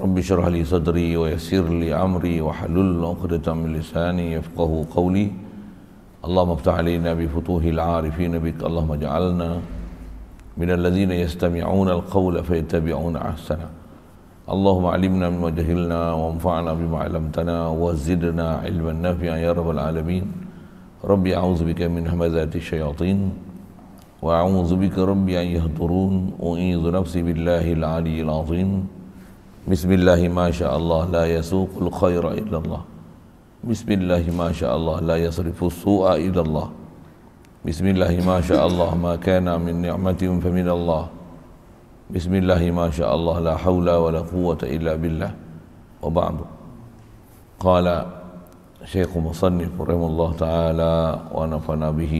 رب اشرح لي صدري ويسر لي أمري وحلل عقدة من لساني يفقه قولي اللهم افتح علينا بفتوح العارفين بك اللهم اجعلنا من الذين يستمعون القول فيتبعون احسنا اللهم علمنا مما جهلنا وانفعنا بما علمتنا وزدنا علما نافعا يا رب العالمين ربي أعوذ بك من همزات الشياطين وأعوذ بك ربي أن يهدرون أعيذ نفسي بالله العلي العظيم بسم الله ما شاء الله لا يسوق الخير إلا الله بسم الله ما شاء الله لا يصرف السوء إلا الله بسم الله ما شاء الله ما كان من نعمة فمن الله بسم الله ما شاء الله لا حول ولا قوة إلا بالله وبعد قال شيخ مصنف رحمه الله تعالى ونفعنا به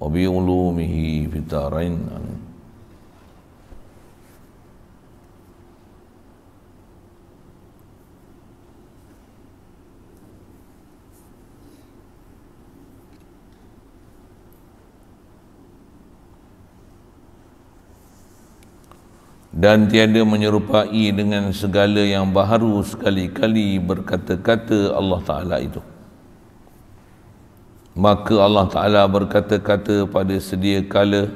وبعلومه في الدارين آمين dan tiada menyerupai dengan segala yang baharu sekali-kali berkata-kata Allah Ta'ala itu. Maka Allah Ta'ala berkata-kata pada sedia kala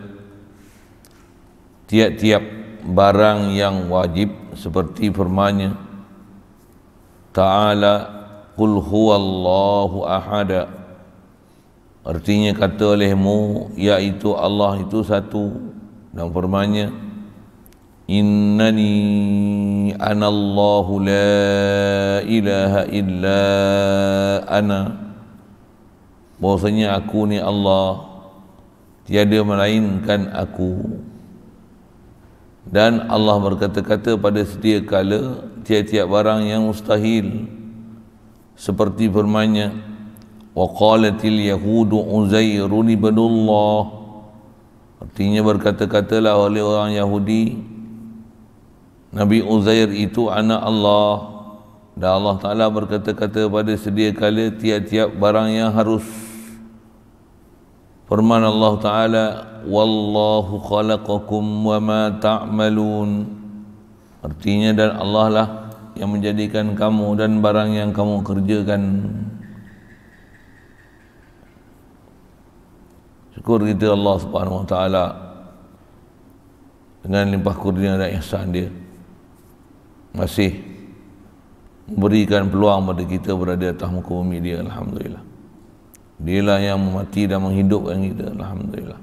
tiap-tiap barang yang wajib seperti firmanya Ta'ala Qul Allahu ahada Artinya kata olehmu Iaitu Allah itu satu Dan firmanya Innani أنا الله لا إله إلا أنا bahwasanya aku ni Allah tiada melainkan aku dan Allah berkata-kata pada setiap kala tiap-tiap barang yang mustahil seperti firman-Nya wa qalatil yahudu uzairun ibnullah artinya berkata-katalah oleh orang Yahudi Nabi Uzair itu anak Allah dan Allah Ta'ala berkata-kata pada sedia kala tiap-tiap barang yang harus Firman Allah Ta'ala Wallahu khalaqakum wa ma ta'malun Artinya dan Allah lah yang menjadikan kamu dan barang yang kamu kerjakan Syukur kita Allah Subhanahu Wa Ta'ala dengan limpah kurnia dan ihsan dia masih memberikan peluang pada kita berada atas muka bumi dia Alhamdulillah dia lah yang mati dan menghidupkan kita Alhamdulillah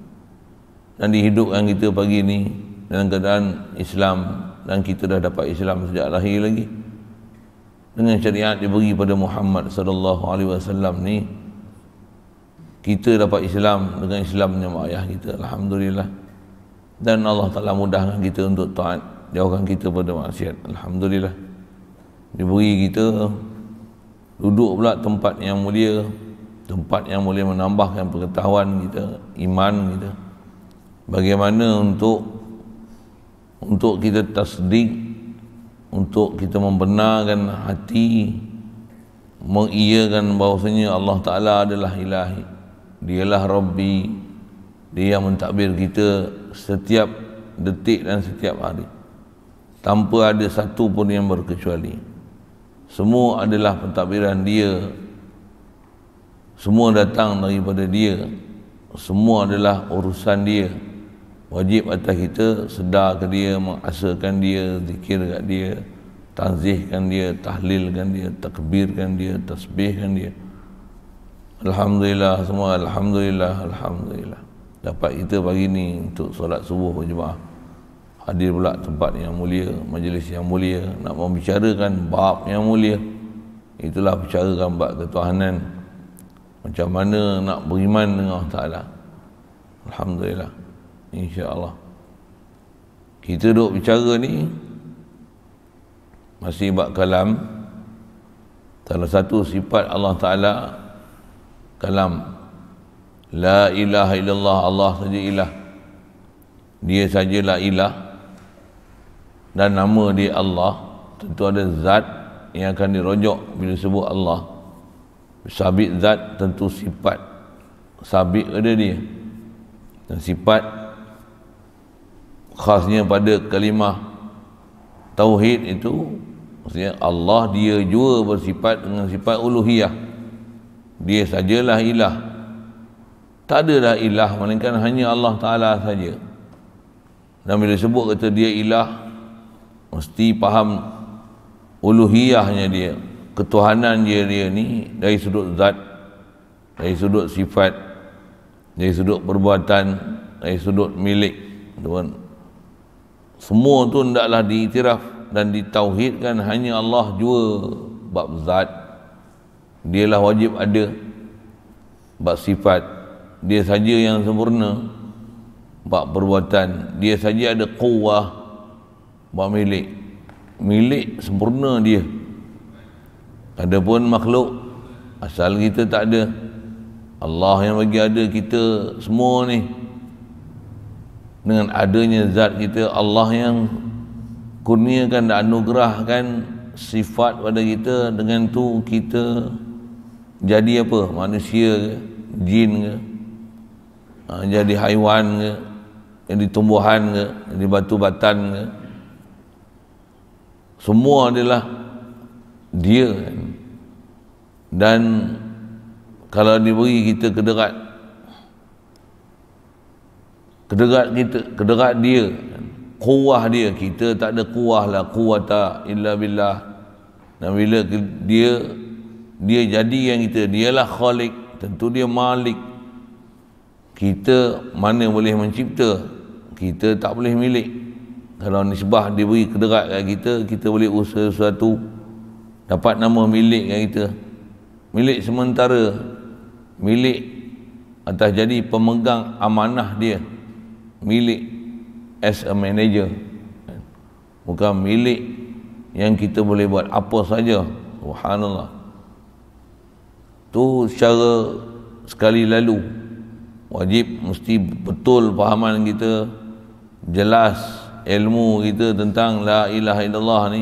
dan dihidupkan kita pagi ini dalam keadaan Islam dan kita dah dapat Islam sejak lahir lagi dengan syariat diberi pada Muhammad sallallahu alaihi wasallam ni kita dapat Islam dengan Islamnya mak ayah kita alhamdulillah dan Allah Taala mudahkan kita untuk taat jauhkan kita pada maksiat Alhamdulillah diberi kita duduk pula tempat yang mulia tempat yang mulia menambahkan pengetahuan kita iman kita bagaimana untuk untuk kita tasdik untuk kita membenarkan hati mengiyakan bahawasanya Allah Ta'ala adalah ilahi Dia lah Rabbi dia yang mentadbir kita setiap detik dan setiap hari tanpa ada satu pun yang berkecuali semua adalah pentadbiran dia semua datang daripada dia semua adalah urusan dia wajib atas kita sedar ke dia mengasakan dia zikir kat dia tanzihkan dia tahlilkan dia takbirkan dia tasbihkan dia alhamdulillah semua alhamdulillah alhamdulillah dapat kita pagi ni untuk solat subuh berjemaah hadir pula tempat yang mulia majlis yang mulia nak membicarakan bab yang mulia itulah bicarakan bab ketuhanan macam mana nak beriman dengan Allah Ta'ala Alhamdulillah InsyaAllah kita duduk bicara ni masih bab kalam salah satu sifat Allah Ta'ala kalam La ilaha illallah Allah saja ilah Dia sajalah ilah dan nama dia Allah tentu ada zat yang akan dirojok bila sebut Allah sabit zat tentu sifat sabit ada dia dan sifat khasnya pada kalimah tauhid itu maksudnya Allah dia jua bersifat dengan sifat uluhiyah dia sajalah ilah tak ada dah ilah melainkan hanya Allah Ta'ala saja dan bila sebut kata dia ilah mesti faham uluhiyahnya dia ketuhanan dia dia ni dari sudut zat dari sudut sifat dari sudut perbuatan dari sudut milik tuan semua tu hendaklah diiktiraf dan ditauhidkan hanya Allah jua bab zat dialah wajib ada bab sifat dia saja yang sempurna bab perbuatan dia saja ada kuah buat milik milik sempurna dia ada pun makhluk asal kita tak ada Allah yang bagi ada kita semua ni dengan adanya zat kita Allah yang kurniakan dan anugerahkan sifat pada kita dengan tu kita jadi apa manusia ke jin ke ha, jadi haiwan ke jadi tumbuhan ke jadi batu batan ke semua adalah dia dan kalau diberi kita kederat kederat kita kederat dia kuah dia kita tak ada kuah lah kuwata illa billah dan bila dia dia jadi yang kita dia lah khalik tentu dia malik kita mana boleh mencipta kita tak boleh milik kalau nisbah diberi kederat kat kita kita boleh usaha sesuatu dapat nama milik kat kita milik sementara milik atas jadi pemegang amanah dia milik as a manager bukan milik yang kita boleh buat apa saja subhanallah tu secara sekali lalu wajib mesti betul pahaman kita jelas ilmu kita tentang la ilaha illallah ni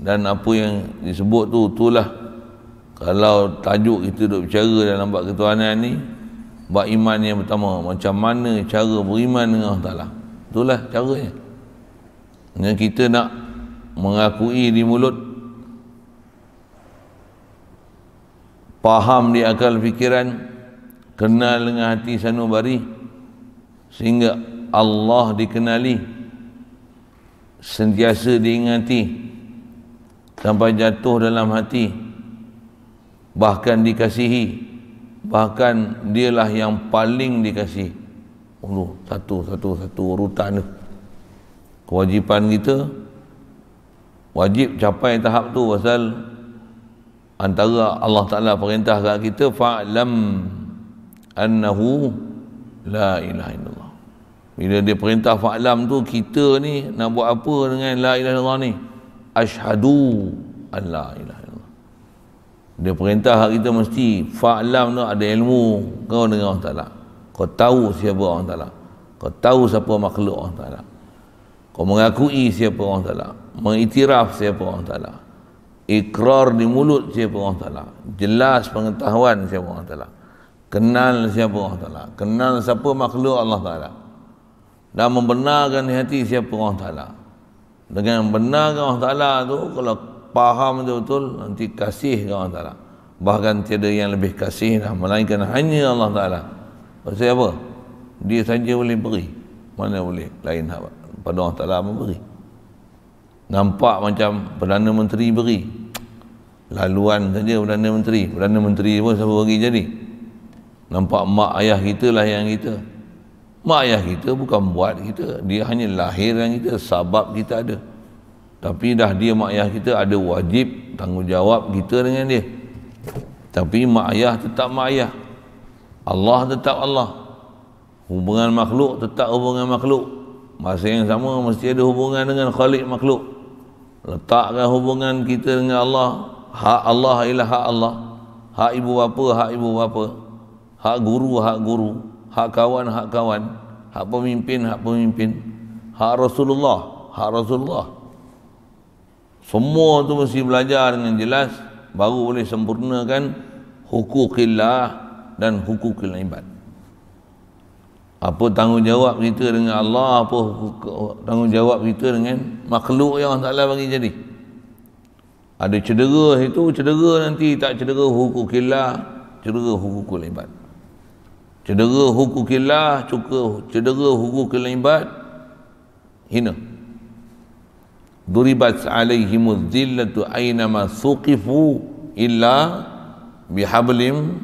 dan apa yang disebut tu itulah kalau tajuk kita duk bicara dalam bab ketuhanan ni bab iman yang pertama macam mana cara beriman dengan Allah Taala itulah caranya yang kita nak mengakui di mulut faham di akal fikiran kenal dengan hati sanubari sehingga Allah dikenali sentiasa diingati sampai jatuh dalam hati bahkan dikasihi bahkan dialah yang paling dikasihi Oh, satu satu satu urutan tu kewajipan kita wajib capai tahap tu pasal antara Allah Taala perintahkan kita fa'lam annahu la ilaha illallah bila dia perintah fa'lam tu kita ni nak buat apa dengan la ilaha Allah ni ashadu an la ilaha illallah dia perintah hak kita mesti fa'lam tu ada ilmu kau dengan Allah Ta'ala kau tahu siapa Allah Ta'ala kau tahu siapa makhluk Allah Ta'ala kau mengakui siapa Allah Ta'ala mengiktiraf siapa Allah Ta'ala ikrar di mulut siapa Allah Ta'ala jelas pengetahuan siapa Allah Ta'ala kenal siapa Allah Ta'ala kenal siapa makhluk Allah Ta'ala dan membenarkan hati siapa Allah Ta'ala dengan membenarkan Allah Ta'ala tu kalau faham betul-betul nanti kasih ke Allah Ta'ala bahkan tiada yang lebih kasih dah melainkan hanya Allah Ta'ala pasal apa? dia saja boleh beri mana boleh lain pada Allah Ta'ala memberi nampak macam Perdana Menteri beri laluan saja Perdana Menteri Perdana Menteri pun siapa bagi jadi nampak mak ayah kita lah yang kita Mak ayah kita bukan buat kita. Dia hanya lahir lahiran kita, sebab kita ada. Tapi dah dia mak ayah kita ada wajib tanggungjawab kita dengan dia. Tapi mak ayah tetap mak ayah. Allah tetap Allah. Hubungan makhluk tetap hubungan makhluk. Masa yang sama mesti ada hubungan dengan khalik makhluk. Letakkan hubungan kita dengan Allah. Hak Allah ialah hak Allah. Hak ibu bapa, hak ibu bapa. Hak guru, hak guru hak kawan hak kawan hak pemimpin hak pemimpin hak Rasulullah hak Rasulullah semua tu mesti belajar dengan jelas baru boleh sempurnakan hukukillah dan hukukil ibad apa tanggungjawab kita dengan Allah apa hukuk, tanggungjawab kita dengan makhluk yang Allah Ta'ala bagi jadi ada cedera itu cedera nanti tak cedera hukukillah cedera hukukul ibad cedera hukum kilah cuka cedera hukum kelimbat hina duribat alaihimuz zillatu aynama suqifu illa bihablim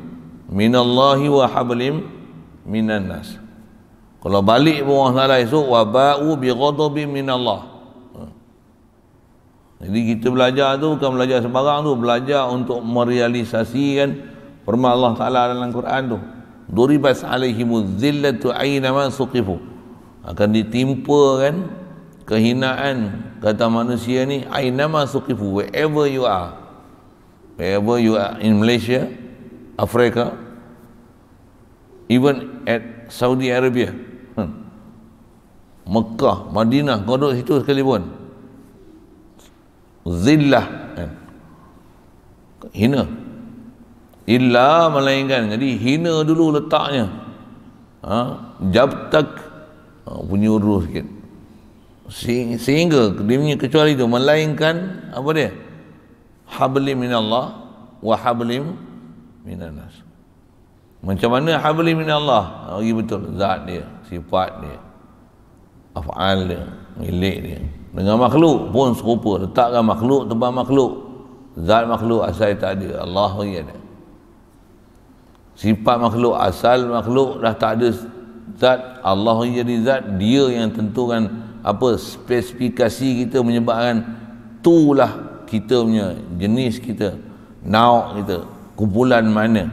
minallahi wa hablim minan nas kalau balik pun Allah Ta'ala esok Waba'u bi minallah ha. Jadi kita belajar tu bukan belajar sembarang tu Belajar untuk merealisasikan Firman Allah Ta'ala dalam Quran tu duribas alaihimuz zillatu aynama suqifu akan ditimpa kan kehinaan kata manusia ni aina aynama suqifu wherever you are wherever you are in Malaysia Africa even at Saudi Arabia hmm. Mekah, Madinah, kau duduk situ sekali pun zillah kan? hina illa melainkan jadi hina dulu letaknya ha? tak ha, punya urus sikit sehingga dia punya kecuali itu melainkan apa dia hablim minallah wa hablim minanas macam mana habli min Allah ha, bagi betul zat dia sifat dia afal dia milik dia dengan makhluk pun serupa letakkan makhluk tempat makhluk zat makhluk asal tak ada Allah bagi ada sifat makhluk asal makhluk dah tak ada zat Allah yang jadi zat dia yang tentukan apa spesifikasi kita menyebabkan tu lah kita punya jenis kita nau kita kumpulan mana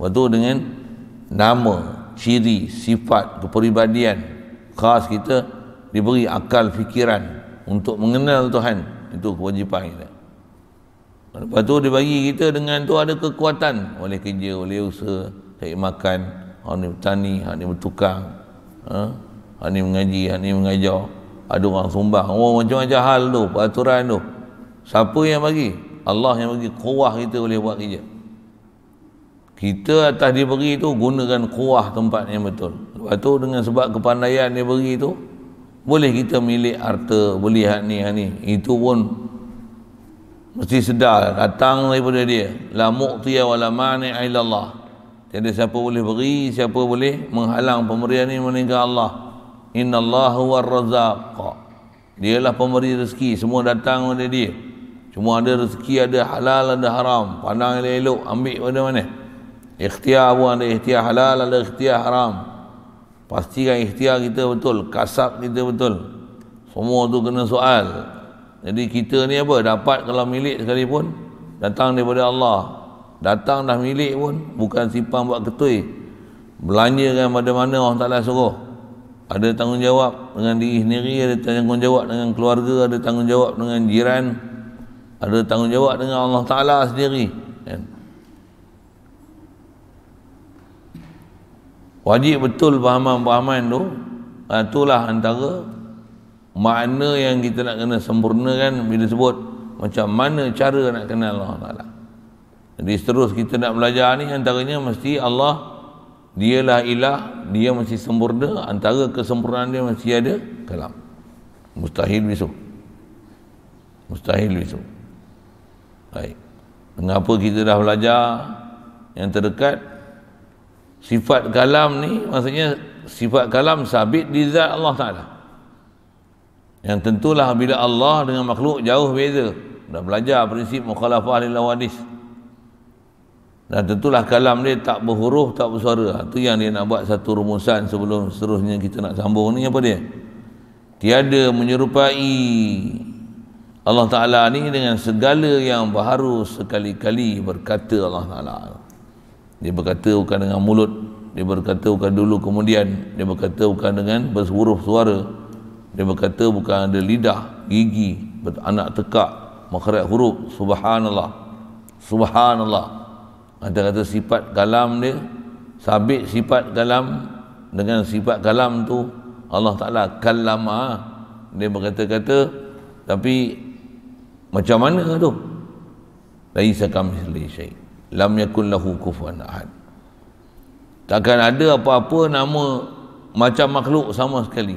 lepas tu dengan nama ciri sifat kepribadian khas kita diberi akal fikiran untuk mengenal Tuhan itu kewajipan kita Lepas tu dia bagi kita dengan tu ada kekuatan Oleh kerja, oleh usaha Cari makan Hak ni bertani, hak ni bertukang ha? ni mengaji, hak ni mengajar Ada orang sumbang Oh macam-macam hal tu, peraturan tu Siapa yang bagi? Allah yang bagi kuah kita boleh buat kerja Kita atas dia beri tu Gunakan kuah tempat yang betul Lepas tu dengan sebab kepandaian dia beri tu Boleh kita milik harta Boleh hak ni, hak ni Itu pun mesti sedar datang daripada dia la muqtiya wa la mani'a illallah jadi siapa boleh beri siapa boleh menghalang pemberian ini meninggal Allah innallahu war razzaq dialah pemberi rezeki semua datang daripada dia semua ada rezeki ada halal ada haram pandang yang elok ambil pada mana ikhtiar pun ada ikhtiar halal ada ikhtiar haram pastikan ikhtiar kita betul kasab kita betul semua tu kena soal jadi kita ni apa dapat kalau milik sekalipun datang daripada Allah datang dah milik pun bukan simpan buat ketui belanja kan pada mana Allah Ta'ala suruh ada tanggungjawab dengan diri sendiri ada tanggungjawab dengan keluarga ada tanggungjawab dengan jiran ada tanggungjawab dengan Allah Ta'ala sendiri kan? wajib betul pahaman-pahaman tu ha, itulah antara mana yang kita nak kena kan? bila sebut macam mana cara nak kenal Allah Ta'ala jadi seterus kita nak belajar ni antaranya mesti Allah dialah ilah dia mesti sempurna antara kesempurnaan dia mesti ada kalam mustahil besok mustahil besok baik mengapa kita dah belajar yang terdekat sifat kalam ni maksudnya sifat kalam sabit di zat Allah Ta'ala yang tentulah bila Allah dengan makhluk jauh beza. Dah belajar prinsip mukhalafah lawadis. Dan tentulah kalam dia tak berhuruf, tak bersuara. Itu ha, yang dia nak buat satu rumusan sebelum seterusnya kita nak sambung ni apa dia? Tiada menyerupai Allah Ta'ala ni dengan segala yang baru sekali-kali berkata Allah Ta'ala. Dia berkata bukan dengan mulut, dia berkata bukan dulu kemudian, dia berkata bukan dengan bersuruh suara dia berkata bukan ada lidah gigi anak tekak makhraj huruf subhanallah subhanallah ada kata sifat kalam dia sabit sifat kalam dengan sifat kalam tu Allah Ta'ala kalama dia berkata-kata tapi macam mana tu lai sakam misli syait lam yakun lahu kufuan ahad takkan ada apa-apa nama macam makhluk sama sekali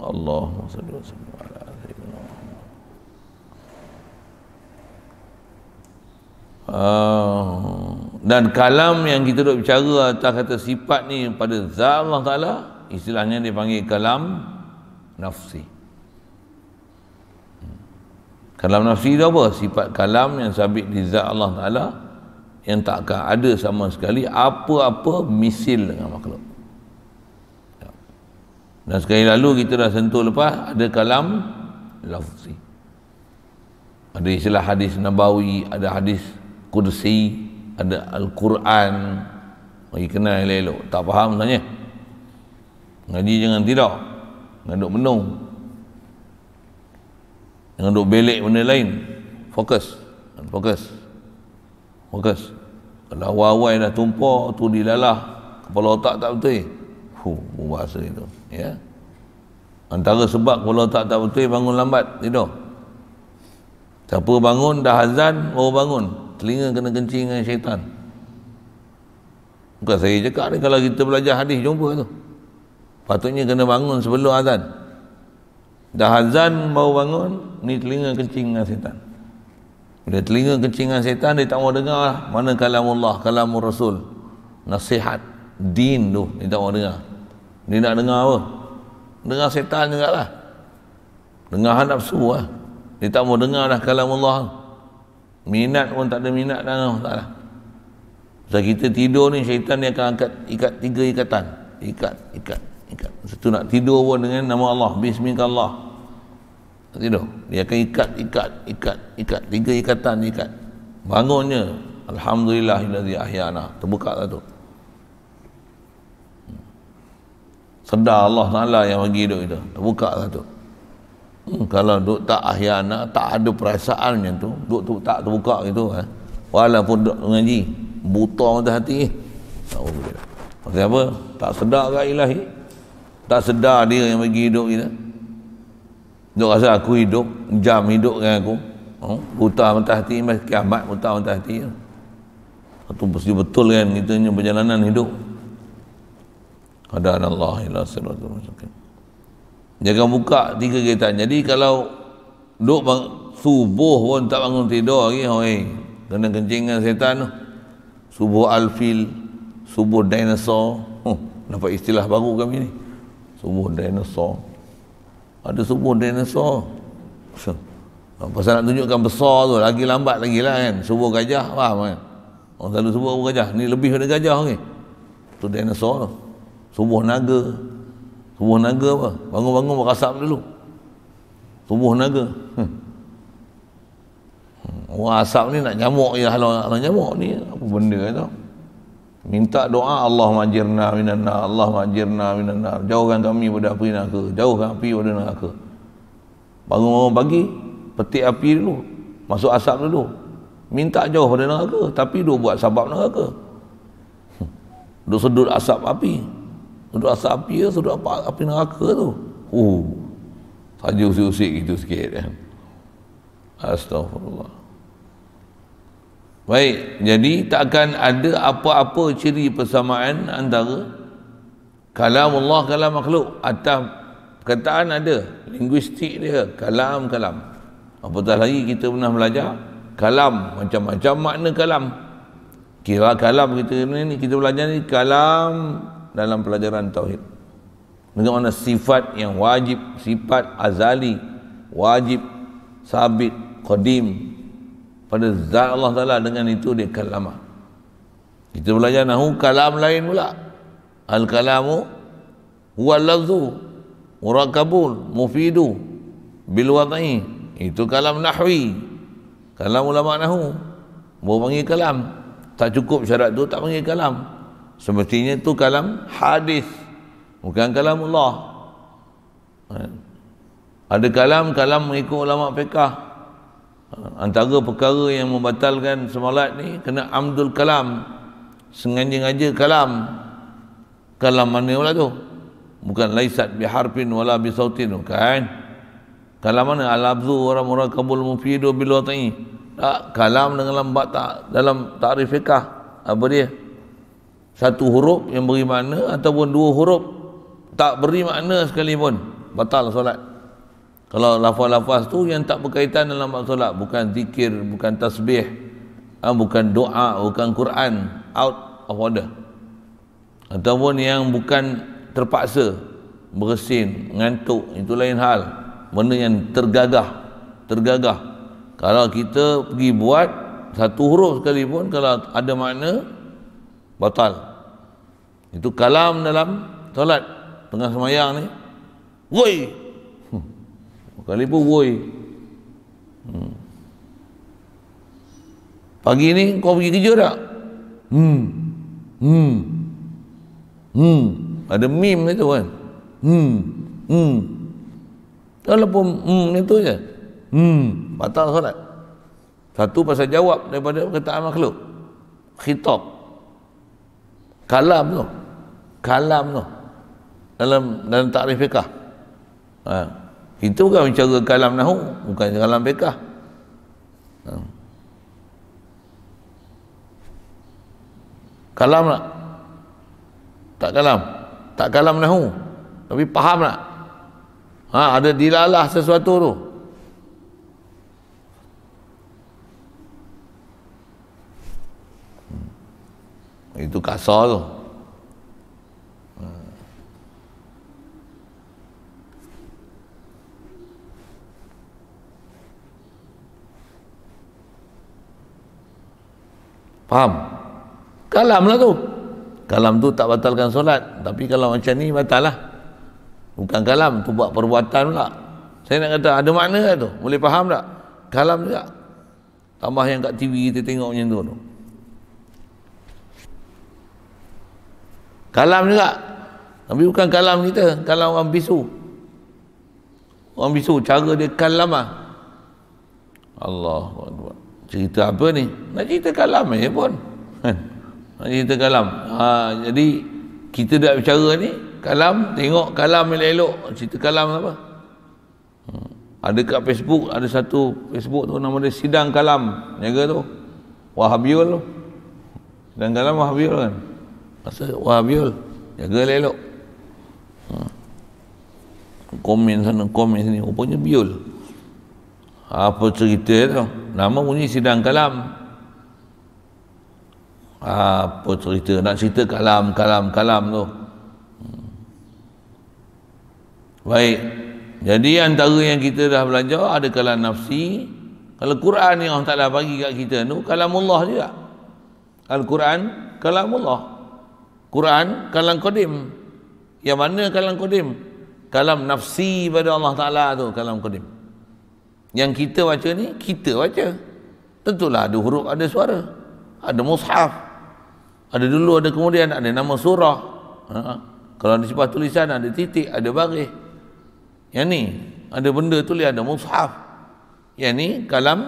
اللهم صل وسلم dan kalam yang kita duk bicara atas kata sifat ni pada zat Allah Ta'ala istilahnya dipanggil kalam nafsi kalam nafsi tu apa? sifat kalam yang sabit di zat Allah Ta'ala yang tak akan ada sama sekali apa-apa misil dengan makhluk dan sekali lalu kita dah sentuh lepas ada kalam lafzi ada istilah hadis nabawi ada hadis kursi ada Al-Quran bagi kenal elok-elok tak faham sebenarnya ngaji jangan tidak jangan duduk menung jangan duduk belik benda lain fokus fokus fokus kalau awal-awal dah tumpah tu dilalah kepala otak tak betul eh? Fuh, itu ya antara sebab kalau tak tak betul bangun lambat tidur siapa bangun dah azan baru bangun telinga kena kencing dengan syaitan bukan saya cakap ni kalau kita belajar hadis jumpa tu patutnya kena bangun sebelum azan dah azan baru bangun ni telinga kencing dengan syaitan bila telinga kencing dengan syaitan dia tak mau dengar lah mana kalam Allah kalam Rasul nasihat din tu dia tak mau dengar Ni nak dengar apa? Dengar setan juga lah. Dengar hanap suah. lah. tak mau dengar dah kalam Allah. Minat pun tak ada minat dah. Allah lah. Sebab kita tidur ni syaitan ni akan angkat ikat tiga ikatan. Ikat, ikat, ikat. Satu nak tidur pun dengan nama Allah. Bismillah Nak tidur. Dia akan ikat, ikat, ikat, ikat. Tiga ikatan ikat. Bangunnya. Alhamdulillah. Ilazi Terbuka lah tu. sedar Allah Ta'ala yang bagi hidup kita terbuka lah tu hmm, kalau duk tak ahyana tak ada perasaannya tu duk tu tak terbuka gitu eh. walaupun duk mengaji buta mata hati tak boleh maksud apa tak sedar ke ilahi tak sedar dia yang bagi hidup kita duk rasa aku hidup jam hidup dengan aku hmm? buta mata hati kiamat buta mata hati ya. Itu betul kan itu perjalanan hidup Padahal Allah ila siratul mustaqim. Jangan buka tiga kereta. Jadi kalau duk bang, subuh pun tak bangun tidur lagi, oi, kena kencing dengan setan tu. Subuh alfil, subuh dinosaur. Huh, nampak istilah baru kami ni. Subuh dinosaur. Ada subuh dinosaur. So, pasal nak tunjukkan besar tu, lagi lambat lagi lah kan. Subuh gajah, faham kan? Orang selalu subuh gajah. Ni lebih daripada gajah ni. Okay? Tu dinosaur tu subuh naga subuh naga apa bangun-bangun berasap dulu subuh naga hmm. hmm. orang asap ni nak nyamuk ya halau nak nyamuk ni apa benda tu minta doa Allah majirna minan Allah majirna minan jauhkan kami pada api naga, jauhkan api pada naga. bangun-bangun pagi petik api dulu masuk asap dulu minta jauh pada naga, tapi dia buat sebab neraka hmm. dia sedut asap api duduk asap api ya, duduk apa, api neraka tu. Oh, saja usik-usik gitu sikit. Ya. Eh. Astagfirullah. Baik, jadi tak akan ada apa-apa ciri persamaan antara kalam Allah, kalam makhluk. Atas perkataan ada, linguistik dia, kalam, kalam. Apatah lagi kita pernah belajar, kalam, macam-macam makna kalam. Kira kalam kita ni, kita belajar ni, kalam dalam pelajaran tauhid. Bagaimana sifat yang wajib, sifat azali, wajib, sabit, qadim pada zat Allah Taala dengan itu dia kalama. Kita belajar nahu kalam lain pula. Al kalamu huwa lazu murakabun mufidu bil wadhi. Itu kalam nahwi. Kalam ulama nahu. Mau panggil kalam. Tak cukup syarat tu tak panggil kalam semestinya itu kalam hadis bukan kalam Allah ha. ada kalam kalam mengikut ulama fiqah ha. antara perkara yang membatalkan semalat ni kena amdul kalam sengaja-ngaja kalam kalam mana pula tu bukan laisat biharfin wala bisautin bukan kalam mana alabzu wa murakabul mufidu bil wati kalam dengan lambat tak dalam tarif fiqah apa dia satu huruf yang beri makna ataupun dua huruf tak beri makna sekalipun batal solat kalau lafaz-lafaz tu yang tak berkaitan dalam bab solat bukan zikir bukan tasbih ah, bukan doa bukan Quran out of order ataupun yang bukan terpaksa bersin ngantuk itu lain hal benda yang tergagah tergagah kalau kita pergi buat satu huruf sekalipun kalau ada makna batal itu kalam dalam solat tengah semayang ni woi hmm. kali pun woi hmm. pagi ni kau pergi kerja tak hmm hmm hmm ada meme itu kan hmm hmm walaupun hmm itu je hmm batal solat satu pasal jawab daripada perkataan makhluk khitab kalam tu kalam tu dalam dalam takrif fiqah ha. kita bukan bicara kalam nahu bukan kalam fiqah ha. kalam tak tak kalam tak kalam nahu tapi faham tak ha, ada dilalah sesuatu tu itu kasar tu faham kalam lah tu kalam tu tak batalkan solat tapi kalau macam ni batal lah bukan kalam tu buat perbuatan pula saya nak kata ada makna lah tu boleh faham tak kalam juga tambah yang kat TV kita tengok macam tu tu kalam juga tapi bukan kalam kita kalam orang bisu orang bisu cara dia kalam lah Allah cerita apa ni nak cerita kalam je pun kan? nak cerita kalam ha, jadi kita dah bicara ni kalam tengok kalam yang elok cerita kalam apa hmm. ada kat Facebook ada satu Facebook tu nama dia sidang kalam niaga tu Wahabiul tu sidang kalam Wahabiul kan Masa wah jaga elok. Hmm. Komen sana komen sini rupanya biul. Apa cerita tu? Nama bunyi sidang kalam. Apa cerita? Nak cerita kalam, kalam, kalam tu. Hmm. Baik. Jadi antara yang kita dah belajar ada kalam nafsi. Kalau Quran yang Allah Ta'ala bagi kat kita tu, kalamullah juga. Al-Quran, kalamullah. Allah. Quran kalam kodim yang mana kalam kodim kalam nafsi pada Allah Ta'ala tu kalam kodim yang kita baca ni kita baca tentulah ada huruf ada suara ada mushaf ada dulu ada kemudian ada nama surah ha? kalau di sebuah tulisan ada titik ada baris yang ni ada benda tulis ada mushaf yang ni kalam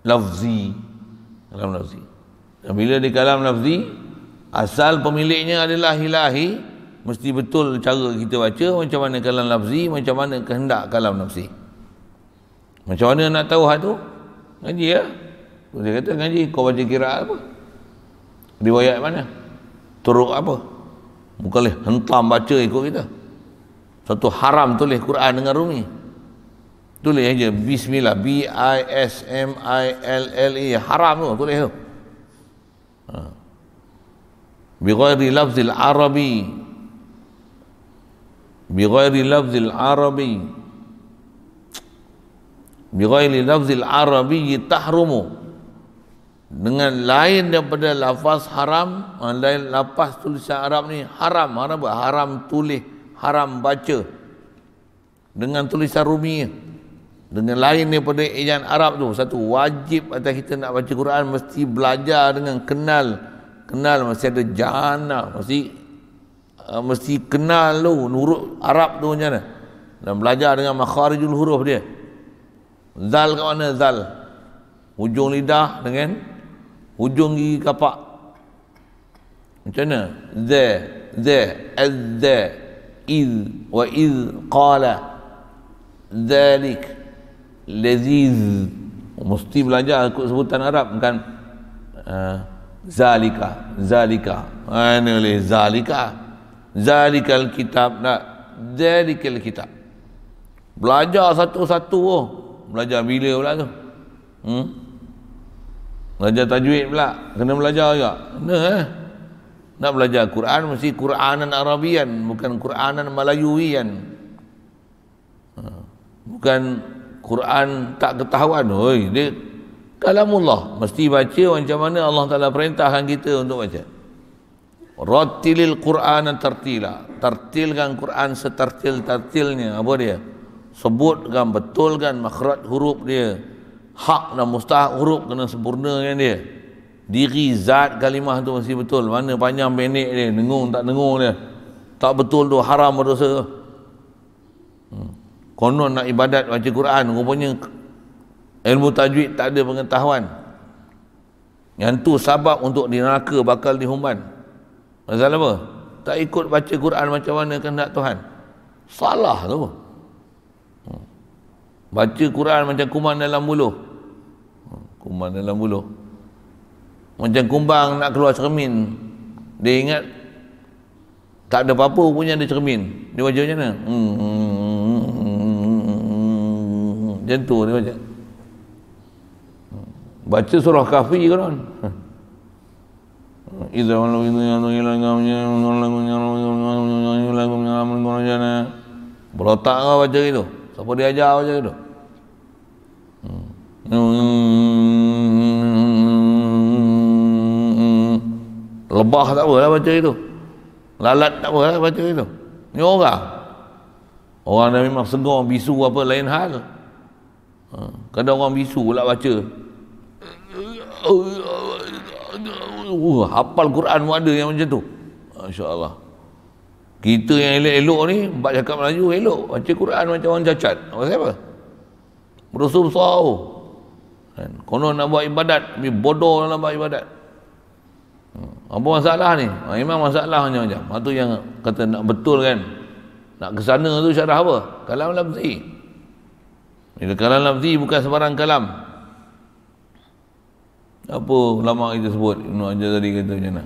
lafzi kalam lafzi dan bila di kalam lafzi Asal pemiliknya adalah ilahi, mesti betul cara kita baca macam mana kalam lafzi, macam mana kehendak kalam nafsi. Macam mana nak tahu hal tu? Ngaji ya. Dia kata ngaji kau baca kira apa? Riwayat mana? Teruk apa? Bukan boleh hentam baca ikut kita. Satu haram tulis Quran dengan rumi. Tulis aja bismillah B I S M I L L E haram tu tulis tu. Ha bighairi lafzil arabi bighairi lafzil arabi bighairi lafzil arabi tahrumu dengan lain daripada lafaz haram ah, lain lafaz tulisan arab ni haram haram apa? haram tulis haram baca dengan tulisan rumi dengan lain daripada ejaan arab tu satu wajib atas kita nak baca Quran mesti belajar dengan kenal kenal masih ada jana mesti uh, eh, mesti kenal lu nurut Arab tu macam mana dan belajar dengan makharijul huruf dia zal kat mana zal hujung lidah dengan hujung gigi kapak macam mana za za azza iz wa iz qala zalik laziz mesti belajar ikut sebutan Arab bukan eh, zalika zalika mana boleh zalika zalikal kitab nak zalikal kitab belajar satu-satu oh. belajar bila pula tu hmm? belajar tajwid pula kena belajar juga kena eh nak belajar Quran mesti Quranan Arabian bukan Quranan Melayuian ha. bukan Quran tak ketahuan oi dia Kalamullah. Mesti baca macam mana Allah Ta'ala perintahkan kita untuk baca. Rotilil Quran dan tertila. Tertilkan Quran setertil-tertilnya. Apa dia? Sebutkan, betulkan makhrat huruf dia. Hak dan mustahak huruf kena sempurnakan dia. Diri zat kalimah tu mesti betul. Mana panjang pendek dia. Nengung tak nengung dia. Tak betul tu. Haram berdosa tu. Hmm. Konon nak ibadat baca Quran. Rupanya ilmu tajwid tak ada pengetahuan yang tu sebab untuk di neraka bakal dihumban masalah apa? tak ikut baca Quran macam mana kehendak Tuhan salah tu hmm. baca Quran macam kuman dalam buluh hmm, kuman dalam buluh macam kumbang nak keluar cermin dia ingat tak ada apa-apa punya ada cermin dia baca macam mana? hmm, hmm macam dia baca baca surah kafi ke kan Iza اذا ولو اذا يدعو الى قوم يرون berotak kau baca gitu siapa diajar baca gitu lebah tak apalah baca itu? lalat tak apalah baca itu? ni orang orang dah memang segar bisu apa lain hal ha, kadang orang bisu lah baca uh, hafal Quran pun ada yang macam tu Allah kita yang elok-elok ni buat cakap Melayu elok baca Quran macam orang cacat apa siapa berusaha besar kan? konon nak buat ibadat tapi bodoh dalam buat ibadat hmm. apa masalah ni ha, memang masalah macam-macam ha, tu yang kata nak betul kan nak ke sana tu syarah apa kalam lafzi kalam lafzi bukan sebarang kalam apa ulama kita sebut Ibn Ajar tadi kata macam mana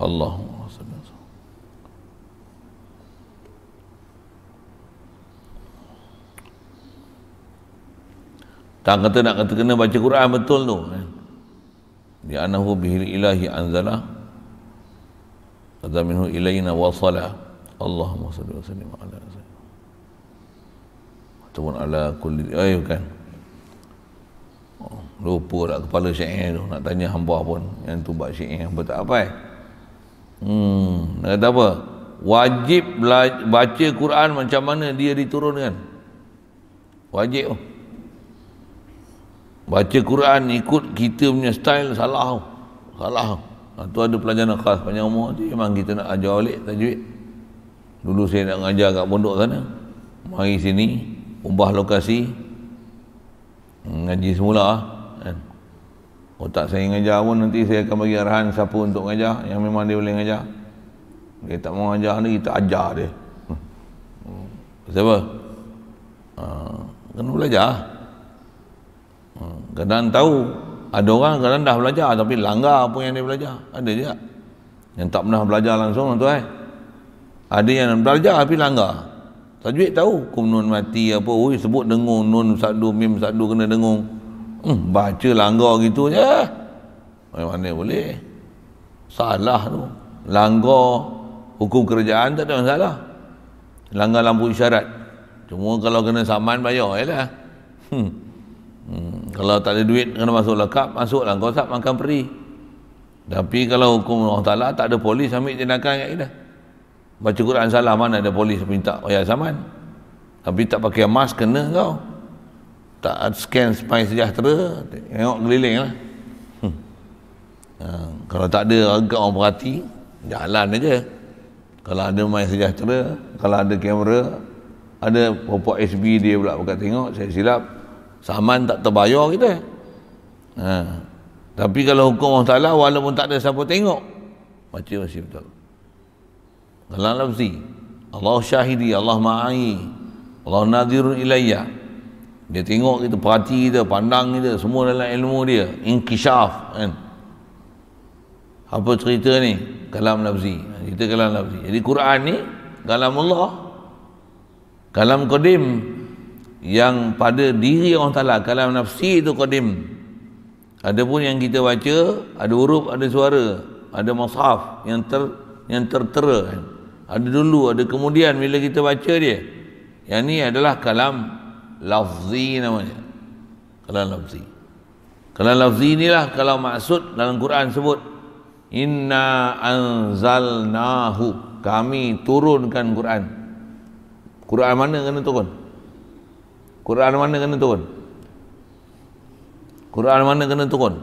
Allah Tak kata nak kata kena baca Quran betul tu. Ya anahu bihi ilahi anzalah hadza minhu ilaina wasala Allahumma salli wa sallim ala Ataupun ala kulli ayo eh, kan oh, lupa lah kepala syair tu nak tanya hamba pun yang tu buat syair hamba tak apa eh? hmm nak kata apa wajib baca Quran macam mana dia diturunkan wajib oh. baca Quran ikut kita punya style salah oh. salah oh. Ha, tu ada pelajaran khas panjang umur tu memang kita nak ajar balik tajwid. Dulu saya nak ngajar kat pondok sana. Mari sini, ubah lokasi. Hmm, ngaji semula kan. Oh tak saya ngajar pun nanti saya akan bagi arahan siapa untuk ngajar yang memang dia boleh ngajar. Dia tak mau ngajar ni kita ajar dia. Hmm. Siapa? Ha, ah, kena belajar. Hmm. kadang tahu ada orang kadang dah belajar tapi langgar apa yang dia belajar. Ada juga. Yang tak pernah belajar langsung lah tu eh. Ada yang belajar tapi langgar. Tajwid tahu. Kum nun mati apa. Ui sebut dengung. Nun sadu, mim sadu kena dengung. Hmm, baca langgar gitu je. Mana, mana boleh. Salah tu. Langgar hukum kerajaan tak ada masalah. Langgar lampu isyarat. semua kalau kena saman bayar. Yalah. Hmm kalau tak ada duit kena masuk lekap masuklah kau sap makan peri tapi kalau hukum Allah Ta'ala tak ada polis ambil tindakan kat kita baca Quran salah mana ada polis minta bayar zaman. tapi tak pakai mask kena kau tak scan spine sejahtera tengok keliling lah hmm. ha, kalau tak ada agak orang perhati jalan aja kalau ada main sejahtera kalau ada kamera ada popok SB dia pula bukan tengok saya silap saman tak terbayar kita ha. tapi kalau hukum Allah Ta'ala walaupun tak ada siapa tengok macam mesti betul dalam lafzi Allah syahidi Allah ma'ai Allah nadhir ilayya dia tengok kita perhati kita pandang kita semua dalam ilmu dia inkishaf kan apa cerita ni kalam lafzi kita kalam lafzi jadi Quran ni kalam Allah kalam qadim yang pada diri Allah Ta'ala kalam nafsi itu qadim ada pun yang kita baca ada huruf ada suara ada mushaf yang ter yang tertera kan. ada dulu ada kemudian bila kita baca dia yang ni adalah kalam lafzi namanya kalam lafzi kalam lafzi inilah kalau maksud dalam Quran sebut inna anzalnahu kami turunkan Quran Quran mana kena turun Quran mana kena turun? Quran mana kena turun?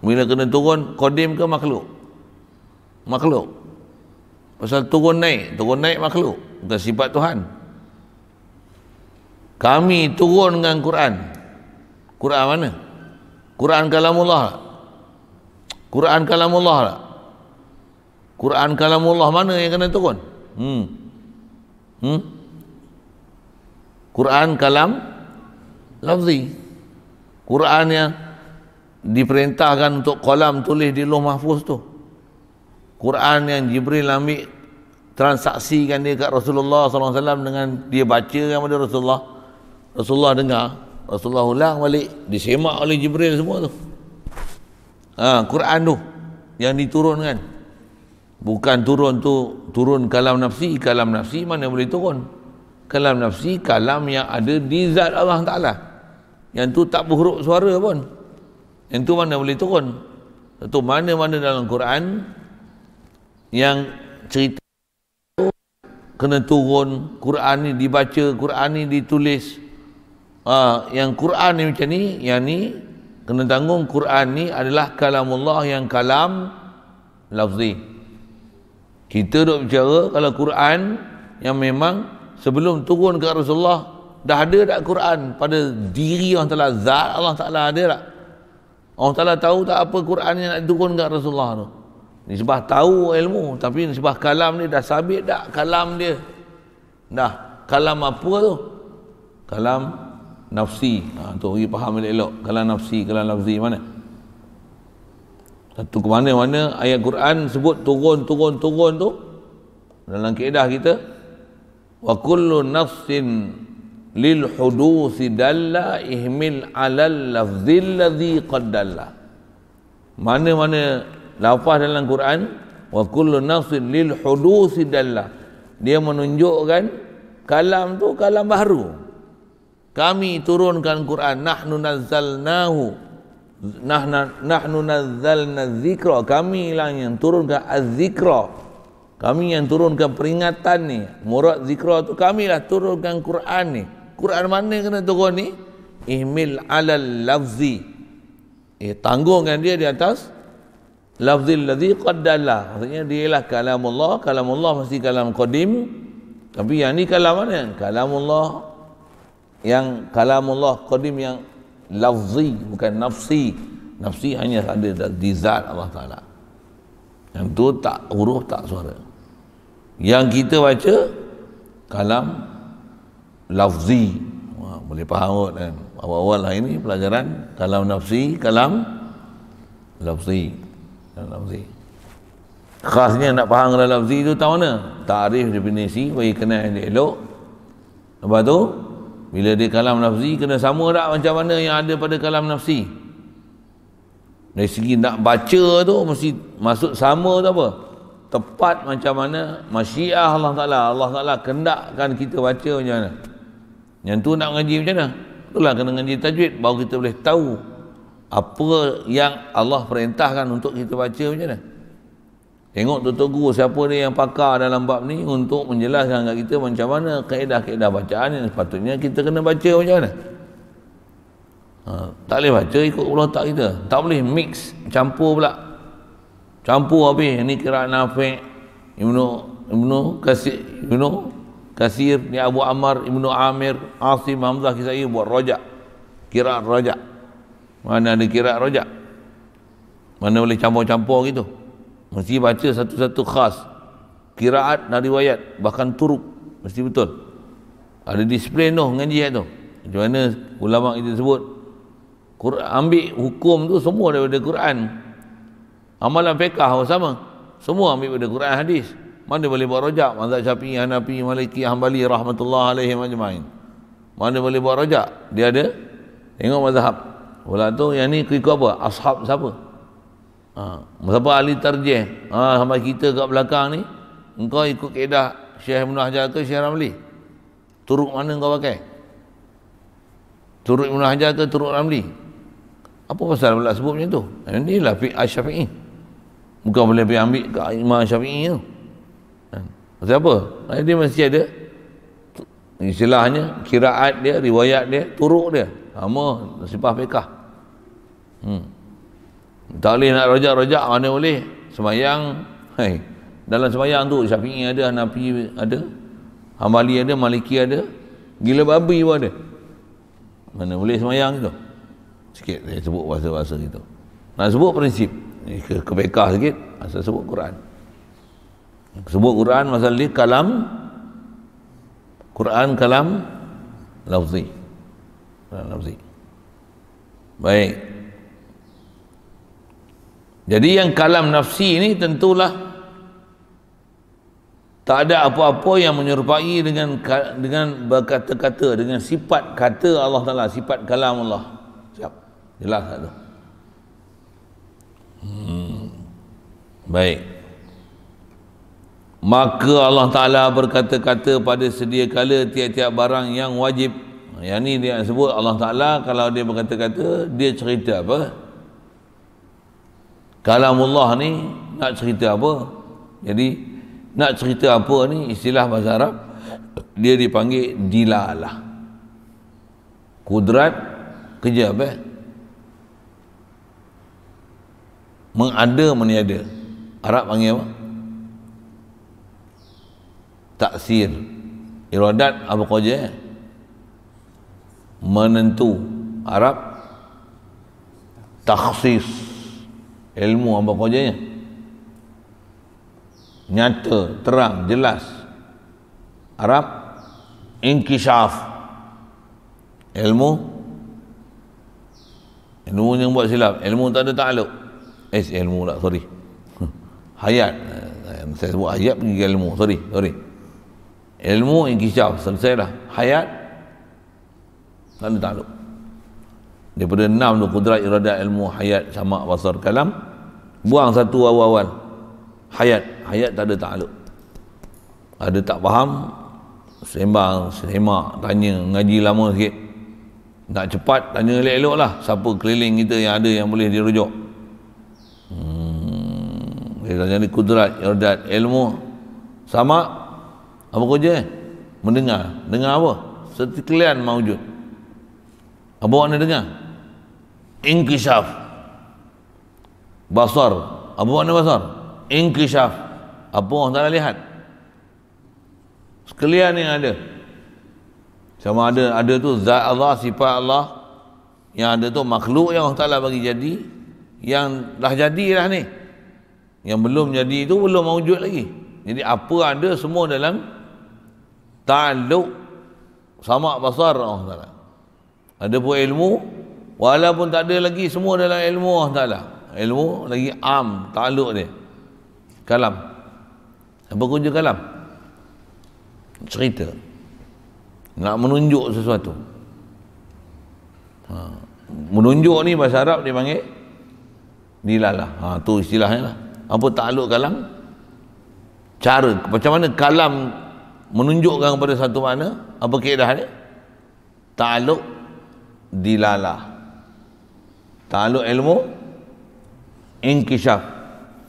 Bila kena turun, kodim ke makhluk? Makhluk. Pasal turun naik, turun naik makhluk. Bukan sifat Tuhan. Kami turun dengan Quran. Quran mana? Quran kalamullah lah. Quran kalamullah lah. Quran kalamullah mana yang kena turun? Hmm. Hmm. Quran kalam lafzi Quran yang diperintahkan untuk kolam tulis di loh mahfuz tu Quran yang Jibril ambil transaksikan dia kat Rasulullah SAW dengan dia baca yang ada Rasulullah Rasulullah dengar Rasulullah ulang balik disemak oleh Jibril semua tu ha, Quran tu yang diturunkan bukan turun tu turun kalam nafsi kalam nafsi mana boleh turun kalam nafsi kalam yang ada di zat Allah Ta'ala yang tu tak buruk suara pun. Yang tu mana boleh turun. Itu mana-mana dalam Quran yang cerita kena turun Quran ni dibaca Quran ni ditulis uh, yang Quran ni macam ni yang ni kena tanggung Quran ni adalah kalamullah yang kalam lafzi kita duk bicara kalau Quran yang memang sebelum turun ke Rasulullah dah ada tak Quran pada diri Allah Ta'ala zat Allah Ta'ala ada tak Allah Ta'ala tahu tak apa Quran yang nak turun ke Rasulullah tu ni sebab tahu ilmu tapi ni sebab kalam dia dah sabit tak kalam dia dah kalam apa tu kalam nafsi ha, tu pergi faham elok-elok kalam nafsi kalam lafzi mana satu ke mana-mana ayat Quran sebut turun turun turun tu dalam keedah kita wa kullu nafsin lil hudusi dalla ihmil alal lafzil ladhi qad mana-mana lafaz dalam Quran wa kullu nasin lil hudusi dalla dia menunjukkan kalam tu kalam baru kami turunkan Quran nahnu nazzalnahu nahna nahnu nazzalna dzikra kami lah yang turunkan azzikra kami yang turunkan peringatan ni murad zikra tu kamilah turunkan Quran ni Quran mana kena turun ni? Ihmil alal lafzi. Eh, tanggungkan dia di atas lafzil ladhi qaddala. Maksudnya, dia lah kalam Allah. Kalam Allah mesti kalam qadim. Tapi yang ni kalam mana? Kalam Allah yang kalam Allah qadim yang lafzi, bukan nafsi. Nafsi hanya ada di zat Allah Ta'ala. Yang tu tak huruf, tak suara. Yang kita baca, kalam lafzi Wah, boleh faham kot kan awal-awal hari lah ni pelajaran kalam nafsi kalam lafzi kalam lafzi khasnya nak faham kalam lafzi tu tahu mana tarif definisi bagi kena yang elok lepas tu bila dia kalam nafsi kena sama tak macam mana yang ada pada kalam nafsi dari segi nak baca tu mesti masuk sama tu apa tepat macam mana masyiah Allah Ta'ala Allah Ta'ala kendakkan kita baca macam mana yang tu nak ngaji macam mana? Itulah kena ngaji tajwid baru kita boleh tahu apa yang Allah perintahkan untuk kita baca macam mana. Tengok tu, guru siapa ni yang pakar dalam bab ni untuk menjelaskan kepada kita macam mana kaedah-kaedah bacaan yang sepatutnya kita kena baca macam mana. Ha, tak boleh baca ikut Allah tak kita. Tak boleh mix, campur pula. Campur habis. Ini kira nafek. Ibnu, Ibnu, Kasih, Ibnu, Kasir, ni Abu Amar, Ibnu Amir, Asim, Hamzah, Kisai buat rojak. Kira rojak. Mana ada kira rojak? Mana boleh campur-campur gitu? Mesti baca satu-satu khas. Kiraat dan riwayat. Bahkan turuk. Mesti betul. Ada disiplin tu dengan jihad tu. Macam mana ulama kita sebut. Quran, ambil hukum tu semua daripada Quran. Amalan fiqah sama. Semua ambil daripada Quran hadis mana boleh buat rojak mazhab Syafi'i Hanafi Maliki Hambali rahmatullah alaihi majmain mana boleh buat rojak dia ada tengok mazhab pula tu yang ni ikut apa ashab siapa ha siapa Ali tarjih ha sama kita kat belakang ni engkau ikut kaedah Syekh Munahjar ke Syekh Ramli turuk mana engkau pakai turuk Munahjar ke turuk Ramli apa pasal pula sebut macam tu? Inilah fiqh Syafi'i. Bukan boleh pergi ambil ke Imam Syafi'i tu. Ya? Siapa? Nah Maksud dia mesti ada istilahnya kiraat dia, riwayat dia, turuk dia. Sama sifah fiqah. Hmm. Tak boleh nak rojak-rojak mana boleh. Semayang, hai. dalam semayang tu Syafi'i ada, Hanafi ada, Hamali ada, Maliki ada, gila babi pun ada. Mana boleh semayang tu? Sikit saya sebut bahasa-bahasa gitu. Nak sebut prinsip. Ke, ke sikit, asal sebut Quran sebut Quran masa ni kalam Quran kalam lafzi lafzi baik jadi yang kalam nafsi ini tentulah tak ada apa-apa yang menyerupai dengan dengan berkata-kata dengan sifat kata Allah Taala, sifat kalam Allah. Siap. Jelas tak tu? Hmm. Baik. Maka Allah Ta'ala berkata-kata pada sedia kala tiap-tiap barang yang wajib. Yang ni dia sebut Allah Ta'ala kalau dia berkata-kata, dia cerita apa? Kalamullah ni nak cerita apa? Jadi nak cerita apa ni istilah bahasa Arab dia dipanggil dilalah. Kudrat kerja apa? Mengada meniada. Arab panggil apa? taksir iradat apa kau je menentu Arab taksis ilmu apa kau je nyata terang jelas Arab inkishaf ilmu ilmu yang buat silap ilmu tak ada ta'aluk eh ilmu lah sorry hayat eh, saya sebut hayat pergi ilmu sorry sorry ilmu inkisyaf selesai dah hayat tak ada takluk daripada enam tu kudrat iradat ilmu hayat sama basar kalam buang satu awal-awal hayat hayat tak ada takluk ada tak faham sembang semak tanya ngaji lama sikit nak cepat tanya elok-elok lah siapa keliling kita yang ada yang boleh dirujuk hmm. dia tanya ni kudrat iradat ilmu sama apa kerja eh? mendengar dengar apa setiap maujud apa orang dengar inkisaf basar apa orang basar inkisaf apa orang tak nak lihat sekalian yang ada sama ada ada tu zat Allah sifat Allah yang ada tu makhluk yang Allah Ta'ala bagi jadi yang dah jadi lah ni yang belum jadi tu belum wujud lagi jadi apa ada semua dalam ta'alluq sama basar Allah Taala. Ada pun ilmu walaupun tak ada lagi semua dalam ilmu Allah Taala. Ilmu lagi am ta'alluq dia. Kalam. Apa kerja kalam? Cerita. Nak menunjuk sesuatu. Ha. Menunjuk ni bahasa Arab dia panggil dilalah. Ha, tu istilahnya lah. Apa ta'alluq kalam? Cara. Macam mana kalam menunjukkan kepada satu makna apa kaedah ni ta'aluk dilalah ta'aluk ilmu inkishaf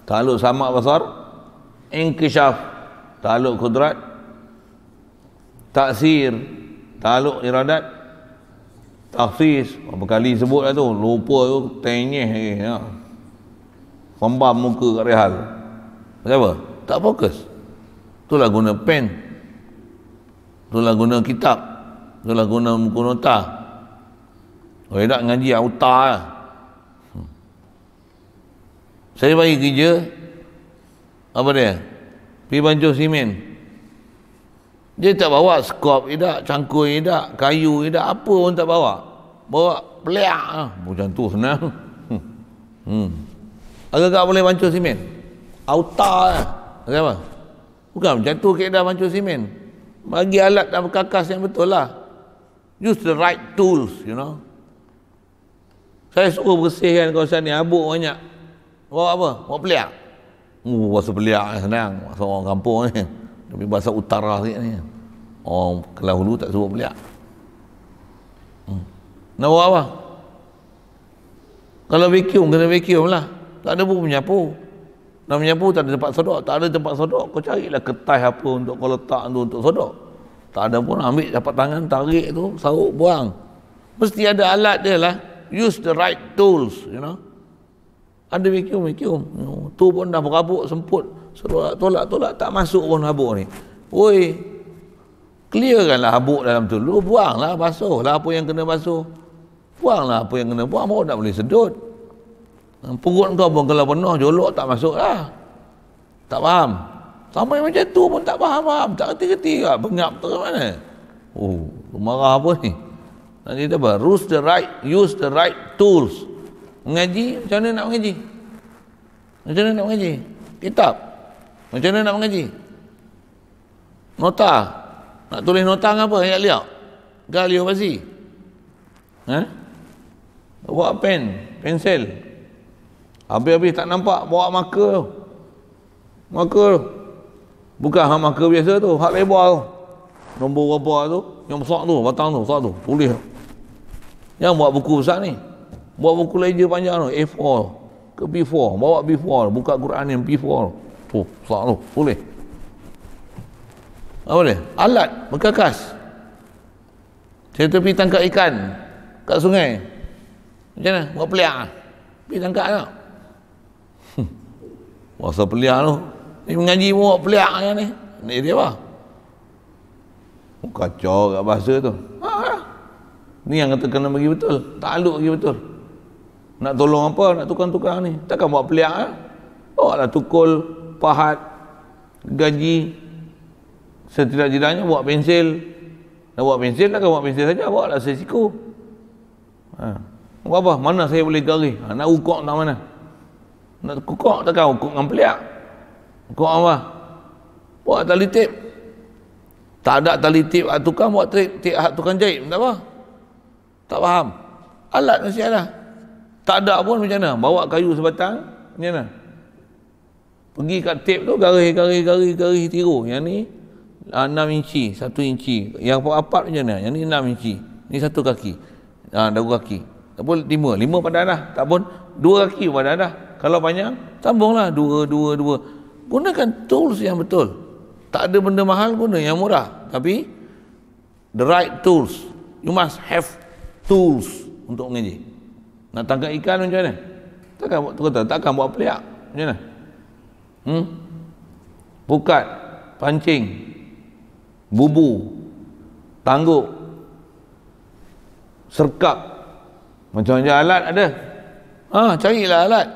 ta'aluk samak besar inkishaf ta'aluk kudrat taksir ta'aluk iradat tafsis berapa kali sebut lah tu lupa tu tenyeh lagi ya. sembah muka kat rehal kenapa? tak fokus itulah guna pen Tolak guna kitab. Tolak guna buku nota. Kalau tak ngaji auta lah. Hmm. Saya bagi kerja. Apa dia? Pergi bancuh simen. Dia tak bawa skop dia tak, cangkul dia tak, kayu dia tak, apa pun tak bawa. Bawa peliak lah. Macam tu senang. Hmm. Agak-agak boleh bancuh simen. Auta lah. apa? Bukan macam tu keadaan bancuh simen bagi alat dan kakas yang betul lah use the right tools you know saya suruh bersihkan kawasan ni habuk banyak bawa apa? bawa peliak uh, bahasa peliak senang bahasa orang kampung ni tapi bahasa utara sikit ni orang kelah hulu tak suruh peliak hmm. nak bawa apa? kalau vacuum kena vacuum lah tak ada pun menyapu nak menyapu tak ada tempat sodok tak ada tempat sodok kau carilah kertas apa untuk kau letak tu untuk sodok tak ada pun ambil dapat tangan tarik tu sarut buang mesti ada alat dia lah use the right tools you know ada vacuum vacuum you tu pun dah berabuk semput tolak tolak tolak tak masuk pun habuk ni woi clear kan lah habuk dalam tu lu buanglah basuh lah apa yang kena basuh buanglah apa yang kena buang baru nak boleh sedut Hmm, perut kau pun kalau penuh, jolok tak masuk lah. Tak faham. sampai macam tu pun tak faham, faham. Tak kerti-kerti lah. Bengap tu mana. Oh, marah apa ni? Nanti dia apa? Use the right, use the right tools. Mengaji, macam mana nak mengaji? Macam mana nak mengaji? Kitab. Macam mana nak mengaji? Nota. Nak tulis nota dengan apa? Ayat liak. Galio basi. Ha? Buat pen, pensel. Habis-habis tak nampak bawa maka tu. Maka tu. Bukan hak maka biasa tu, hak lebar tu. Nombor berapa tu? Yang besar tu, batang tu, besar tu. Tulis. Yang buat buku besar ni. Buat buku leja panjang tu, A4 tu. Ke B4, bawa B4 tu. Buka Quran yang B4 tu. Tu, besar tu. Boleh. Apa boleh? Alat, berkakas. Saya pergi tangkap ikan kat sungai. Macam mana? Buat peliak lah. Pergi tangkap lah. Masa pelik tu. Ni mengaji muak pelik kan ni. Ni dia apa? Oh, kacau kat bahasa tu. Ha, ha, ni yang kata kena bagi betul. Tak aluk bagi betul. Nak tolong apa? Nak tukar-tukar ni. Takkan buat pelik kan? Ha? Bawa lah tukul, pahat, gaji. Setidak-tidaknya buat pensil. Nak buat pensil, takkan buat pensil saja. Bawa lah sesiku. Ha. Buat apa? Mana saya boleh garis? Ha, nak ukur tak mana? nak kukuk tak kau kukuk dengan peliak kukuk apa buat tali tip tak ada tali tip hak tukang buat trik tip hak tukang jahit tak apa tak faham alat mesti ada tak ada pun macam mana bawa kayu sebatang macam mana pergi kat tip tu garis garis garis garis tiru yang ni 6 ah, inci 1 inci yang apa-apa macam mana yang ni 6 inci ni satu kaki ha, ah, dagu kaki tak pun lima lima pada dah tak pun dua kaki pada dah kalau banyak, tambahlah dua, dua, dua. Gunakan tools yang betul. Tak ada benda mahal, guna yang murah. Tapi, the right tools. You must have tools untuk mengaji. Nak tangkap ikan macam mana? Takkan, kata, takkan buat peliak. Macam mana? Hmm? Pukat, pancing, bubu, tangguk, serkap. Macam-macam alat ada. Ha, carilah alat.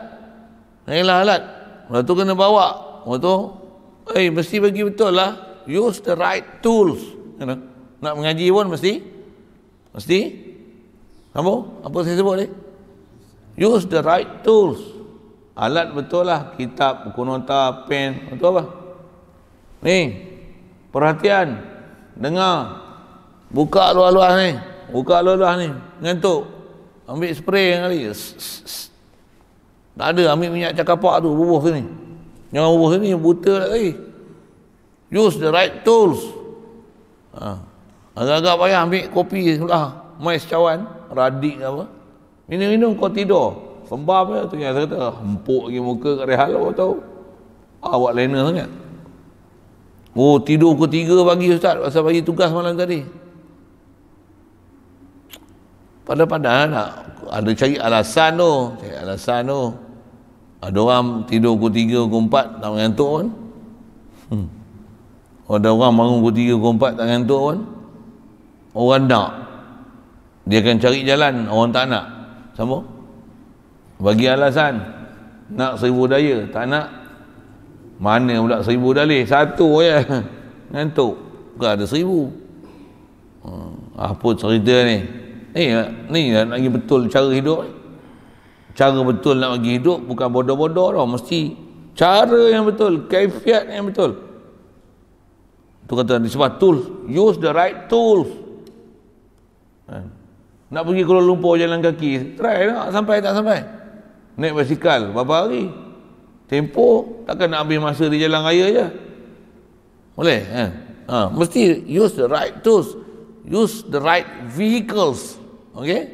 Lainlah alat. Orang tu kena bawa. Orang tu, eh, mesti bagi betul lah. Use the right tools. You Nak mengaji pun mesti. Mesti. Kamu, apa saya sebut ni? Use the right tools. Alat betul lah. Kitab, buku nota, pen. Itu apa? Ni. Perhatian. Dengar. Buka luar-luar ni. Buka luar-luar ni. Ngantuk. Ambil spray yang kali. Sss, sss. Tak ada ambil minyak cakapak tu bubuh sini. Jangan bubuh sini buta lagi. Use the right tools. Ha. Agak-agak payah ambil kopi sebelah. Mais cawan, radik apa. Minum-minum kau tidur. Sembab je tu yang kata hempuk lagi muka kat rehal lah, kau tahu. Awak lena sangat. Oh tidur ketiga pagi ustaz pasal bagi tugas malam tadi pada pada nak lah. ada cari alasan tu cari alasan tu ada orang tidur pukul tiga pukul empat tak mengantuk pun hmm. ada orang bangun pukul tiga pukul empat tak mengantuk pun orang nak dia akan cari jalan orang tak nak sama bagi alasan nak seribu daya tak nak mana pula seribu dalih satu je ngantuk bukan ada seribu hmm. apa cerita ni Ni lah, ni lah nak pergi betul cara hidup Cara betul nak pergi hidup bukan bodoh-bodoh tau. Mesti cara yang betul, kaifiat yang betul. Tu kata disebab tool. Use the right tools. Ha. Nak pergi kalau Lumpur jalan kaki, try lah. Sampai tak sampai. Naik basikal, berapa hari? Tempoh, takkan nak habis masa di jalan raya je. Boleh? Eh? Ha. Mesti use the right tools. Use the right Vehicles okay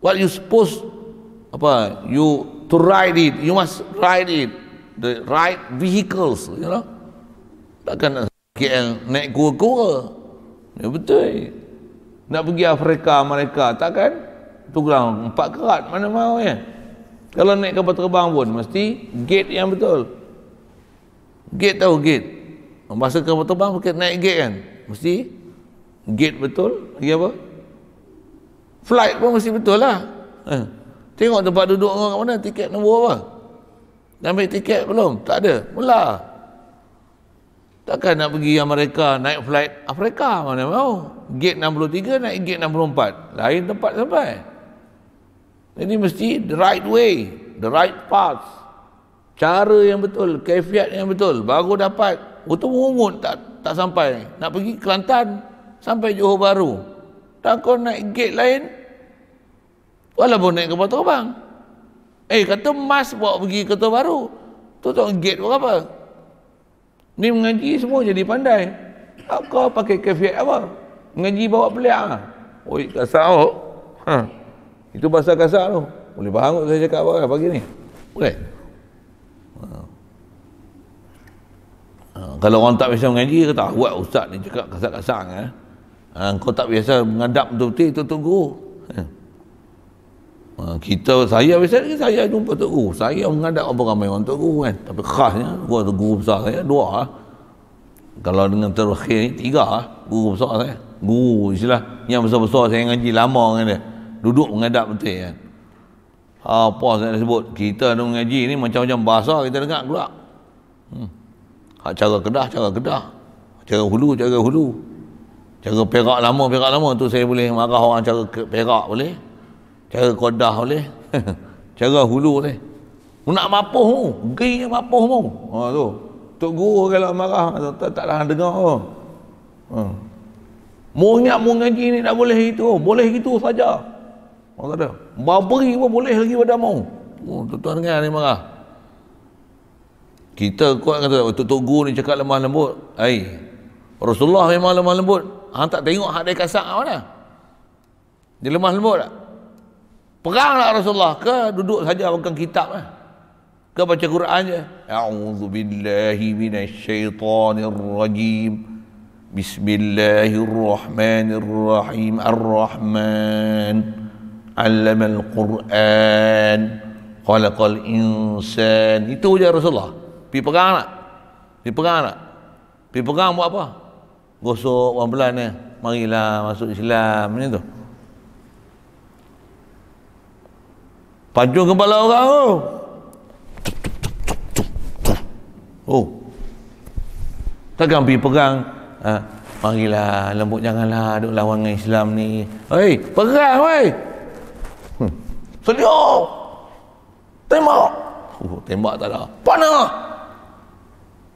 what you suppose apa you to ride it you must ride it the right vehicles you know takkan nak KL naik gua-gua ya betul nak pergi Afrika Amerika takkan tu gelang empat kerat mana mahu ya kalau naik kapal terbang pun mesti gate yang betul gate tahu gate masa kapal terbang naik gate kan mesti gate betul lagi apa flight pun mesti betul lah eh. tengok tempat duduk orang kat mana tiket nombor apa dah ambil tiket belum tak ada mula takkan nak pergi Amerika naik flight Afrika mana mau gate 63 naik gate 64 lain tempat sampai Ini mesti the right way the right path cara yang betul kefiat yang betul baru dapat utuh mungut tak tak sampai nak pergi Kelantan sampai Johor Bahru tak kau naik gate lain, walaupun naik ke Batu bang. Eh, kata mas bawa pergi ke Tuan Baru. Tu tak gate apa? Ni mengaji semua jadi pandai. Kau pakai kefiat apa? Mengaji bawa peliak lah. Oi, kasar oh. Ha. Itu bahasa kasar tu. Boleh faham tu saya cakap apa pagi ni? Boleh? Ha. ha kalau orang tak bisa mengaji, kata, ah, buat ustaz ni cakap kasar-kasar Eh? Ha, kau tak biasa mengadap betul-betul itu Tok Guru. Ha. ha, kita, saya biasa saya jumpa Tok Guru. Saya mengadap apa ramai orang Tok Guru kan. Tapi khasnya, gua Tok Guru besar saya, dua lah. Kalau dengan terakhir ni, tiga lah. Guru besar saya. Guru istilah. Yang besar-besar saya ngaji lama dengan dia. Duduk mengadap betul kan. Ha, apa saya dah sebut. Kita ada mengaji ni macam-macam bahasa kita dengar keluar. Hmm. cara kedah, cara kedah. Cara hulu, cara hulu. Cara perak lama, perak lama tu saya boleh marah orang cara perak boleh. Cara kodah boleh. cara hulu boleh. Nak mapuh mu. Geng yang mapuh mu. Ha, tu. Tok guru kalau marah, tak, tak, tak dengar. Ha. Mu ingat mu ngaji ni tak boleh itu. Boleh itu saja. Mu kata, babri pun boleh lagi pada mu. Oh, tuan-tuan dengar ni marah. Kita kuat kata, Tok guru ni cakap lemah lembut. Hai. Rasulullah memang lemah lembut. Hang tak tengok hak dia kasar kat mana? Dia lemah lembut tak? Peranglah Rasulullah ke duduk saja bukan kitab lah. Ke baca Quran je. A'udzu billahi minasyaitonir Bismillahirrahmanirrahim. Ar-Rahman. Allamal Quran. Khalaqal insan. Itu je Rasulullah. Pi perang tak? Pi perang tak? Pi perang buat apa? gosok orang pelan ni marilah masuk Islam macam tu pancung kepala orang tu oh, oh. takkan pergi pegang ha? marilah lembut janganlah duk lawan dengan Islam ni hei perang wey hmm. sedih tembak uh, tembak tak ada panah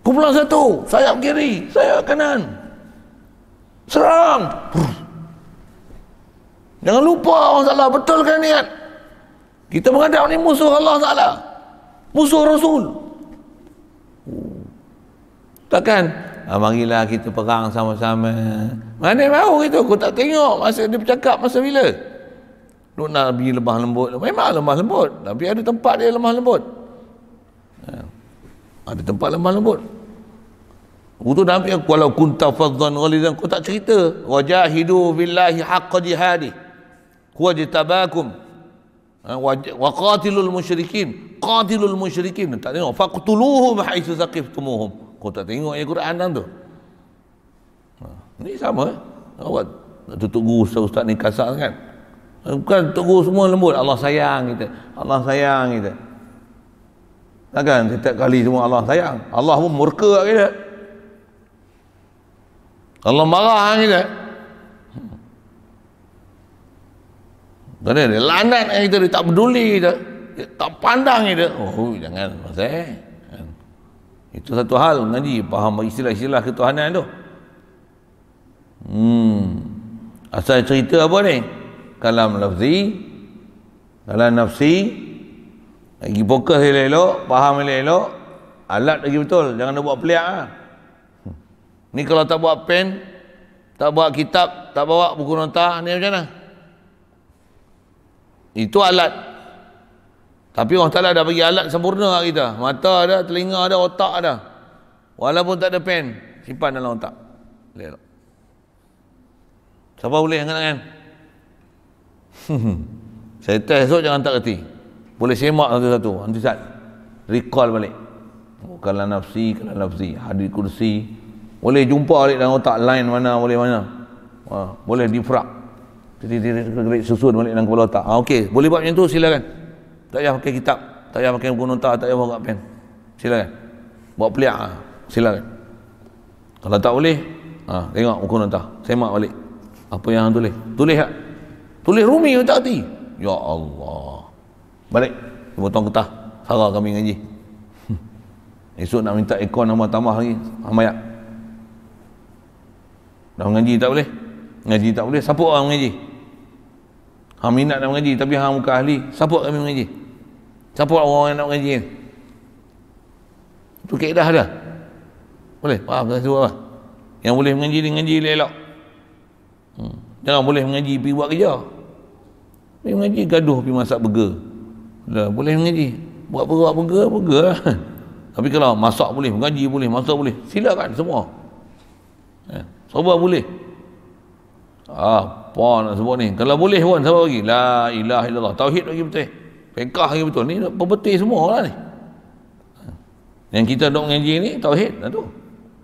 kumpulan satu sayap kiri sayap kanan serang jangan lupa Allah Ta'ala betulkan niat kita menghadap ni musuh Allah Ta'ala musuh Rasul takkan ha, ah, marilah kita perang sama-sama mana mahu kita? aku tak tengok masa dia bercakap masa bila duk nak pergi lemah lembut memang lemah lembut tapi ada tempat dia lemah lembut ah, ada tempat lemah lembut Wudu Nabi kalau kunta fadzan ghalizan kau tak cerita. Wajahidu billahi haqqa jihadi. Huwa jitabakum. Ha, Wa qatilul musyrikin. Qatilul musyrikin. Tak tengok. Faqtuluhum haisu zaqiftumuhum. Kau tak tengok ayat Quran dan tu. Ini ha, sama. Eh? Awak kan? nak tutup guru ustaz-ustaz ni kasar kan. Bukan tutup guru semua lembut. Allah sayang kita. Allah sayang kita. Takkan setiap kali semua Allah sayang. Allah pun murka kat kita. Kalau marah hang juga. Tadi dia lanat yang kita, tak peduli kita. Dia tak pandang kita. Oh, jangan. Masih. Eh? Itu satu hal. Ngaji, faham istilah-istilah ketuhanan tu. Hmm. Asal cerita apa ni? Kalam lafzi. Kalam nafsi. Lagi fokus elok-elok. Faham elok-elok. Alat lagi betul. Jangan nak buat peliak Ha? Ni kalau tak bawa pen, tak bawa kitab, tak bawa buku nota, ni macam mana? Itu alat. Tapi Allah Ta'ala dah bagi alat sempurna lah kita. Mata ada, telinga ada, otak ada. Walaupun tak ada pen, simpan dalam otak. Boleh tak? Siapa boleh angkat tangan? Kan? Saya test esok jangan tak kerti. Boleh semak satu-satu. Nanti saat recall balik. Oh, kalau nafsi, kalau nafsi. Hadir kursi, boleh jumpa balik dalam otak line mana boleh mana. Ha, boleh difrak. Titik-titik susun balik dalam kepala otak. Ha, Okey, boleh buat macam tu silakan. Tak payah pakai kitab, tak payah pakai buku nota, tak payah buat pen. Silakan. Buat peliak ha. silakan. Kalau tak boleh, ha, tengok buku nota, semak balik. Apa yang tulis? Tulis ha? Tulis rumi tak hati. Ya Allah. Balik. Cuba tuan ketah. Sarah kami ngaji. Esok nak minta ekor nama tambah lagi. Amayak. Dah mengaji tak boleh? Mengaji tak boleh, siapa orang mengaji? Hang minat nak mengaji tapi hang bukan ahli, siapa kami mengaji? Siapa orang yang nak mengaji? Tu keedah dah. Boleh? Faham tak semua? Yang boleh mengaji dia mengaji elok. Hmm. Jangan boleh mengaji pergi buat kerja. Pergi mengaji gaduh pergi masak burger. Dah, boleh mengaji. Buat apa buat burger, burger lah. Tapi kalau masak boleh, mengaji boleh, masak boleh. Silakan semua. Eh. Sabar boleh. Apa ah, nak sebut ni? Kalau boleh pun sabar lagi. La ilaha illallah. Tauhid lagi betul. Pengkah lagi betul. Ni pembetih semua lah ni. Yang kita dok ngaji ni tauhid satu.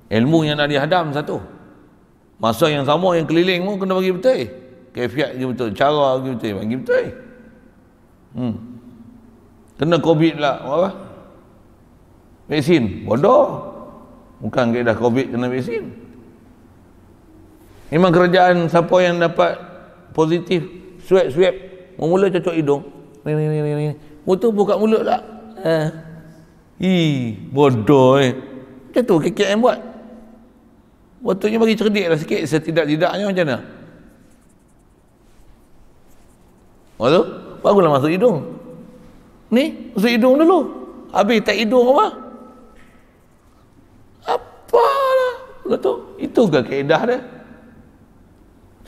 Ilmu yang nak dihadam satu. Masa yang sama yang keliling pun kena bagi betul. Kefiat lagi betul. Cara lagi betul. Bagi betul. Hmm. Kena covid lah. Apa? Vaksin. Bodoh. Bukan kaedah covid kena vaksin. Memang kerajaan siapa yang dapat positif swab-swab mula cocok hidung. Ni ni ni ni. Mutu buka mulut tak? Eh. Ha. Ih, bodoh eh. Macam tu KKM buat. Waktunya bagi cerdiklah sikit setidak-tidaknya macam mana? Waktu barulah masuk hidung. Ni, masuk hidung dulu. Habis tak hidung apa? Apalah. Betul. Itu ke kaedah dia?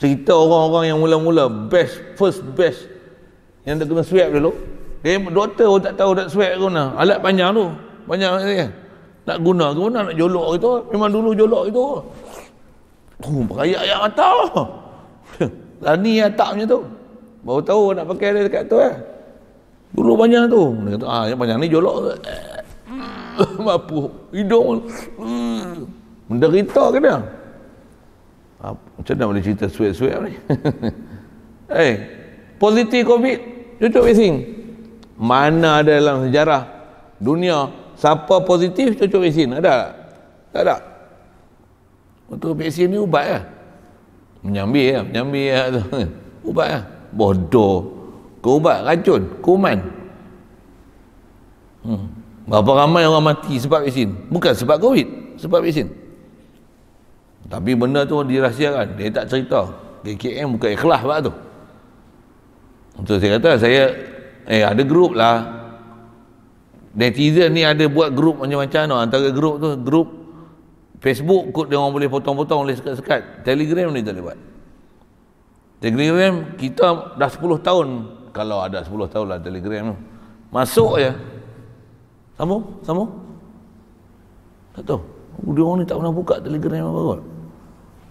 Cerita orang-orang yang mula-mula best, first best yang dah kena swab dulu. Dia doktor pun tak tahu nak swab guna. Alat panjang tu. Panjang ni. Eh. Nak guna ke mana nak jolok gitu. Memang dulu jolok gitu. Oh, beraya ayat mata. Lani atapnya tu. Baru tahu nak pakai dia dekat tu eh. Dulu panjang tu. Dia kata, ah, yang panjang ni jolok. Mampu. Hidung. Hmm. Menderita ke macam mana boleh cerita suik-suik ni? eh, positif COVID, cucuk vaksin. Mana ada dalam sejarah dunia, siapa positif, cucuk vaksin. Ada tak? Tak ada. Untuk vaksin ni ubat lah. Ya? Menyambi lah, ya, menyambi ya lah. ubat lah. Bodoh. Kau ubat, racun, kuman. Hmm. Berapa ramai orang mati sebab vaksin? Bukan sebab COVID, sebab vaksin. Tapi benda tu dirahsiakan. Dia tak cerita. KKM bukan ikhlas sebab tu. Untuk saya kata, saya eh ada grup lah. Netizen ni ada buat grup macam-macam tu. Antara grup tu, grup Facebook kot dia orang boleh potong-potong, boleh sekat-sekat. Telegram ni tak boleh buat. Telegram kita dah 10 tahun kalau ada 10 tahun lah telegram tu masuk je sambung sambung tak tahu dia orang ni tak pernah buka telegram apa kot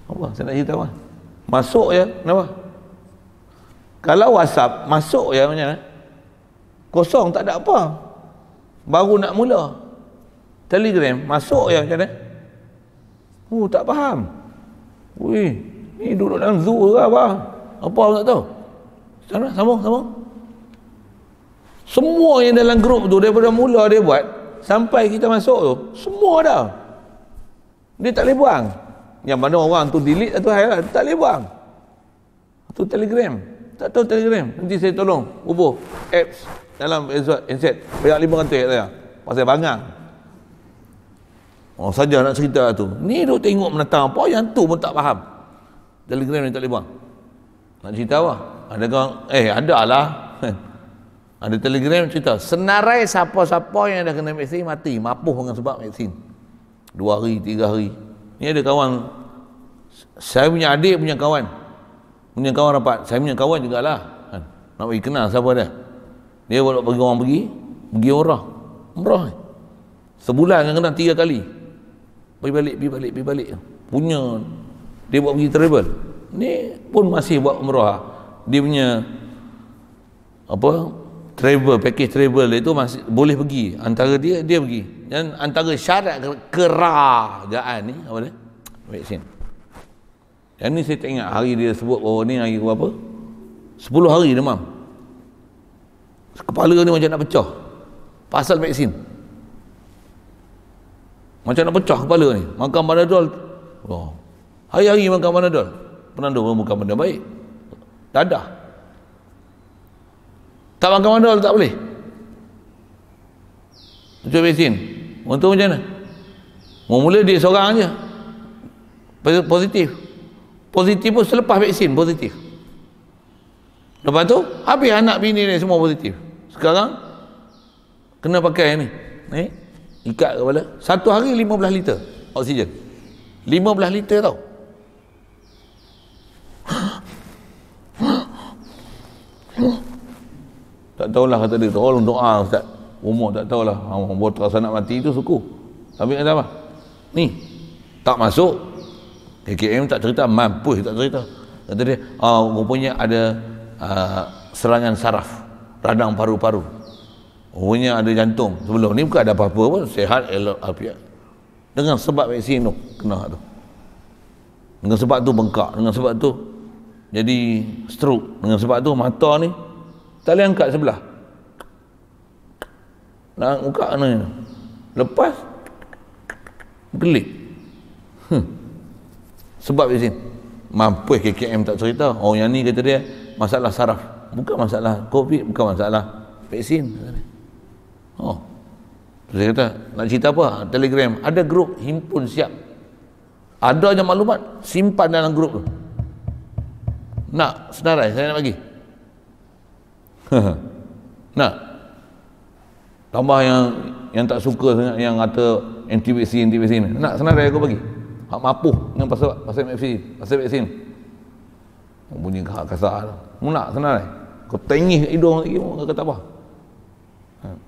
apa? Saya nak cerita apa? Masuk ya, kenapa? Kalau WhatsApp masuk ya macam mana? Kosong tak ada apa. Baru nak mula. Telegram masuk ya macam mana? uh tak faham. Ui, ni duduk dalam zoo ke apa? Apa aku tak tahu. Sama, sama, sama. Semua yang dalam grup tu daripada mula dia buat sampai kita masuk tu, semua dah. Dia tak boleh buang. Yang mana orang tu delete satu hal Tak boleh buang Tu telegram Tak tahu telegram Nanti saya tolong Hubuh apps Dalam inset, Banyak lima kata kat saya Pasal bangang Oh saja nak cerita lah tu Ni duk tengok menentang apa Yang tu pun tak faham Telegram ni tak boleh buang Nak cerita apa Ada kau Eh ada lah Ada telegram cerita Senarai siapa-siapa yang dah kena vaksin Mati Mapuh dengan sebab vaksin Dua hari, tiga hari ni ada kawan saya punya adik punya kawan punya kawan rapat saya punya kawan jugalah kan? nak pergi kenal siapa dia dia bawa pergi orang pergi pergi orang murah sebulan yang kena tiga kali pergi balik pergi balik pergi balik punya dia buat pergi travel ni pun masih buat umrah dia punya apa travel package travel itu masih boleh pergi antara dia dia pergi dan antara syarat kerajaan ni apa dia? vaksin yang ni saya tak ingat hari dia sebut oh, ni hari apa? 10 hari demam kepala ni macam nak pecah pasal vaksin macam nak pecah kepala ni makan panadol oh. hari-hari makan panadol penandung bukan benda baik dadah tak makan panadol tak boleh macam vaksin untuk macam mana? Mula-mula dia seorang je. Positif. Positif pun selepas vaksin positif. Lepas tu habis anak bini ni semua positif. Sekarang kena pakai ni. Ni eh? ikat kepala. Satu hari 15 liter oksigen. 15 liter tau. tak tahulah kata dia tolong doa ustaz umur tak tahulah ha, umur terasa nak mati tu suku tapi ada apa ni tak masuk KKM tak cerita mampu tak cerita kata dia uh, rupanya ada uh, serangan saraf radang paru-paru rupanya ada jantung sebelum ni bukan ada apa-apa pun sehat elok afiat dengan sebab vaksin tu kena tu dengan sebab tu bengkak dengan sebab tu jadi stroke dengan sebab tu mata ni tak boleh angkat sebelah nak buka ni. Lepas gelik. Hmm. Sebab izin. Mampus KKM tak cerita. Oh yang ni kata dia masalah saraf. Bukan masalah COVID, bukan masalah vaksin. Oh. Terus dia kata, nak cerita apa? Telegram. Ada grup himpun siap. Ada je maklumat, simpan dalam grup tu. Nak senarai, saya nak bagi. nak. Tambah yang yang tak suka sangat yang kata anti vaksin anti vaksin. Nak senarai aku bagi. Hak mapuh dengan pasal pasal vaksin, pasal vaksin. Bunyi kasar kasar. Lah. Mu nak senarai. Kau tengih hidung lagi kau kata apa? Hmm.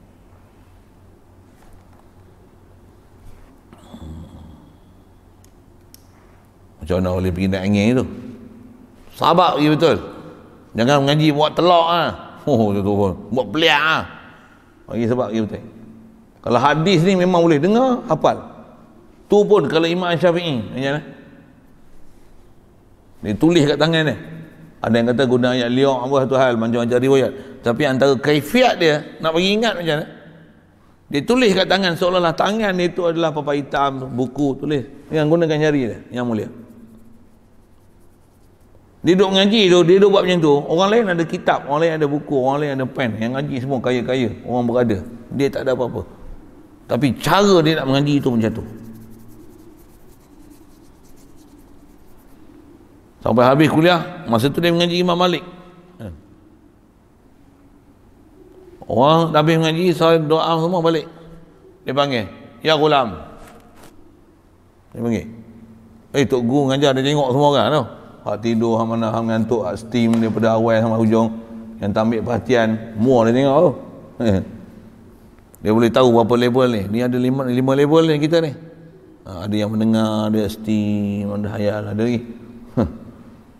Macam mana boleh pergi nak angin itu? Sabar pergi ya betul. Jangan mengaji buat telak ah. Ha. Oh, Buat beliak Ha. Ah. Bagi sebab bagi betul. Kalau hadis ni memang boleh dengar, hafal. Tu pun kalau Imam Syafi'i, macam mana? Dia tulis kat tangan dia. Ada yang kata guna ayat liu apa satu hal macam macam riwayat. Tapi antara kaifiat dia nak bagi ingat macam mana? Dia tulis kat tangan seolah-olah tangan itu adalah papan hitam buku tulis dengan gunakan jari dia yang mulia. Dia duduk ngaji tu, dia duduk buat macam tu. Orang lain ada kitab, orang lain ada buku, orang lain ada pen. Yang ngaji semua kaya-kaya, orang berada. Dia tak ada apa-apa. Tapi cara dia nak mengaji itu macam tu. Sampai habis kuliah, masa tu dia mengaji Imam Malik. Ha. Orang dah habis mengaji, saya doa semua balik. Dia panggil, Ya Gulam. Dia panggil, Eh, Tok Guru mengajar, dia tengok semua orang tau. No? Hak tidur, hak mana, hak mengantuk, hak steam daripada awal sama hujung. Yang tak ambil perhatian, mua dia tengok tu. Eh. dia boleh tahu berapa level ni. Ni ada lima, lima level ni kita ni. Ha, ada yang mendengar, ada yang steam, ada hayal, ada lagi.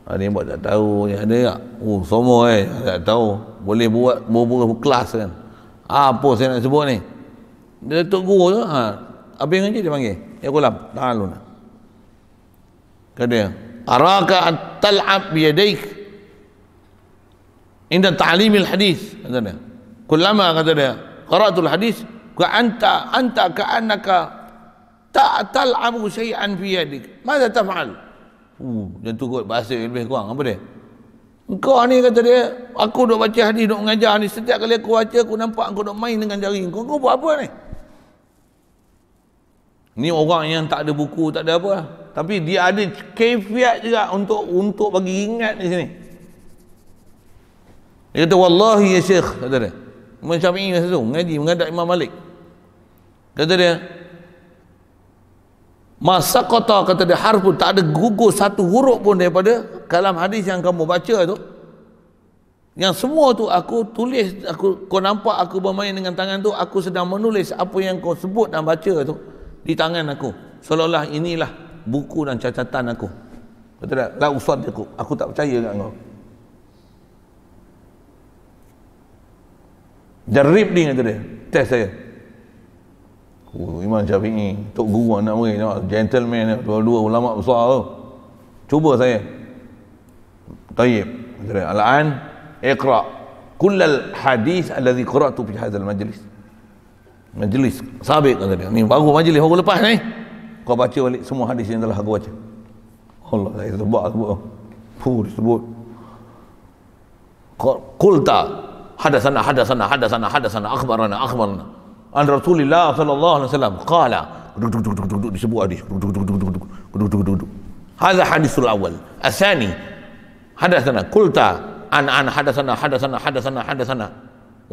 ada yang buat tak tahu, yang ada tak oh, semua eh, tak tahu. Boleh buat, buat-buat kelas kan. Ha, apa saya nak sebut ni? Dia Datuk Guru tu, ha, habis ngaji dia panggil. Ya kolam, tak lalu nak. Kata dia, araka at-tal'ab bi yadayk inda ta'limi al-hadis katanya kullama katanya qara'tu al-hadis ka anta anta ka annaka ta'tal'abu shay'an fi yadik madha taf'al uh jantung kot bahasa lebih kurang apa dia engkau ni kata dia aku duk baca hadis duk mengajar ni setiap kali aku baca aku nampak aku duk main dengan jari kau kau buat apa ni ni orang yang tak ada buku tak ada apa lah tapi dia ada kefiat juga untuk untuk bagi ingat di sini dia kata wallahi ya syekh kata dia Imam Syafi'i masa tu mengaji mengadap Imam Malik kata dia masa kata kata dia harf pun tak ada gugur satu huruf pun daripada kalam hadis yang kamu baca tu yang semua tu aku tulis aku kau nampak aku bermain dengan tangan tu aku sedang menulis apa yang kau sebut dan baca tu di tangan aku seolah-olah inilah buku dan catatan aku. betul tak, la usad aku. Aku tak percaya dengan kau. Jarib ni kata dia. Test saya. Oh, Imam Syafi'i. Tok guru anak murid. Gentleman. Dua-dua ulama besar tu. Cuba saya. Tayyip. Kata dia. Al-an. Ikhra' kullal hadis alladhi qara'tu fi hadzal majlis majlis sabiq kata dia ni baru majlis baru lepas ni kau baca balik semua hadis yang telah aku baca. Allah saya sebut sebut. Fu disebut. Qulta hadasana hadasana hadasana hadasana akhbarana akhbarana. An Rasulillah sallallahu alaihi wasallam qala duduk duduk duduk duduk disebut hadis. Duduk duduk duduk duduk duduk duduk. Hadza hadisul awal. Asani hadasana qulta an an hadasana hadasana hadasana hadasana.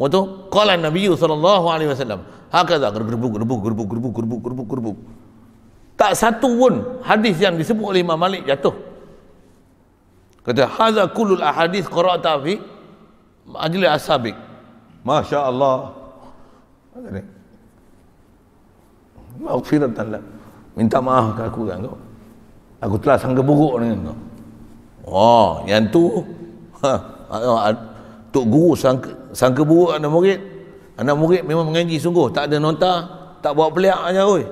Waktu qala Nabi sallallahu alaihi wasallam hakaza gerbuk gerbuk gerbuk gerbuk gerbuk gerbuk gerbuk gerbuk gerbuk tak satu pun hadis yang disebut oleh Imam Malik jatuh. Kata haza kullul ahadith qara'ta fi majlis Asabik. Masya-Allah. Maafkan aku. Minta maaf ke aku kan kau. Aku telah sangka buruk dengan kau. Oh, yang tu ha, ha, ha. tok guru sangka sangka buruk anak murid. Anak murid memang mengaji sungguh, tak ada nota, tak buat peliak aja oi.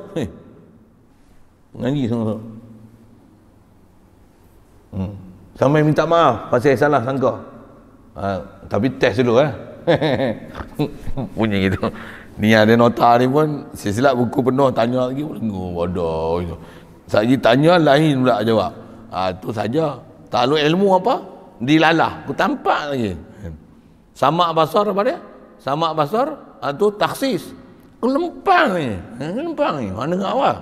Ngaji semua tu. Hmm. Sampai minta maaf pasal salah sangka. Ha, tapi test dulu eh. Punya gitu. Ni ada nota ni pun silap buku penuh tanya lagi belenggu bodoh gitu. Saya tanya lain pula jawab. Ah ha, tu saja. Tak ada ilmu apa? Dilalah. Aku tampak lagi. Sama basar apa dia? Sama basar atau ha, taksis. Kelempang ni. Kelempang ha, ni. Mana kau awak?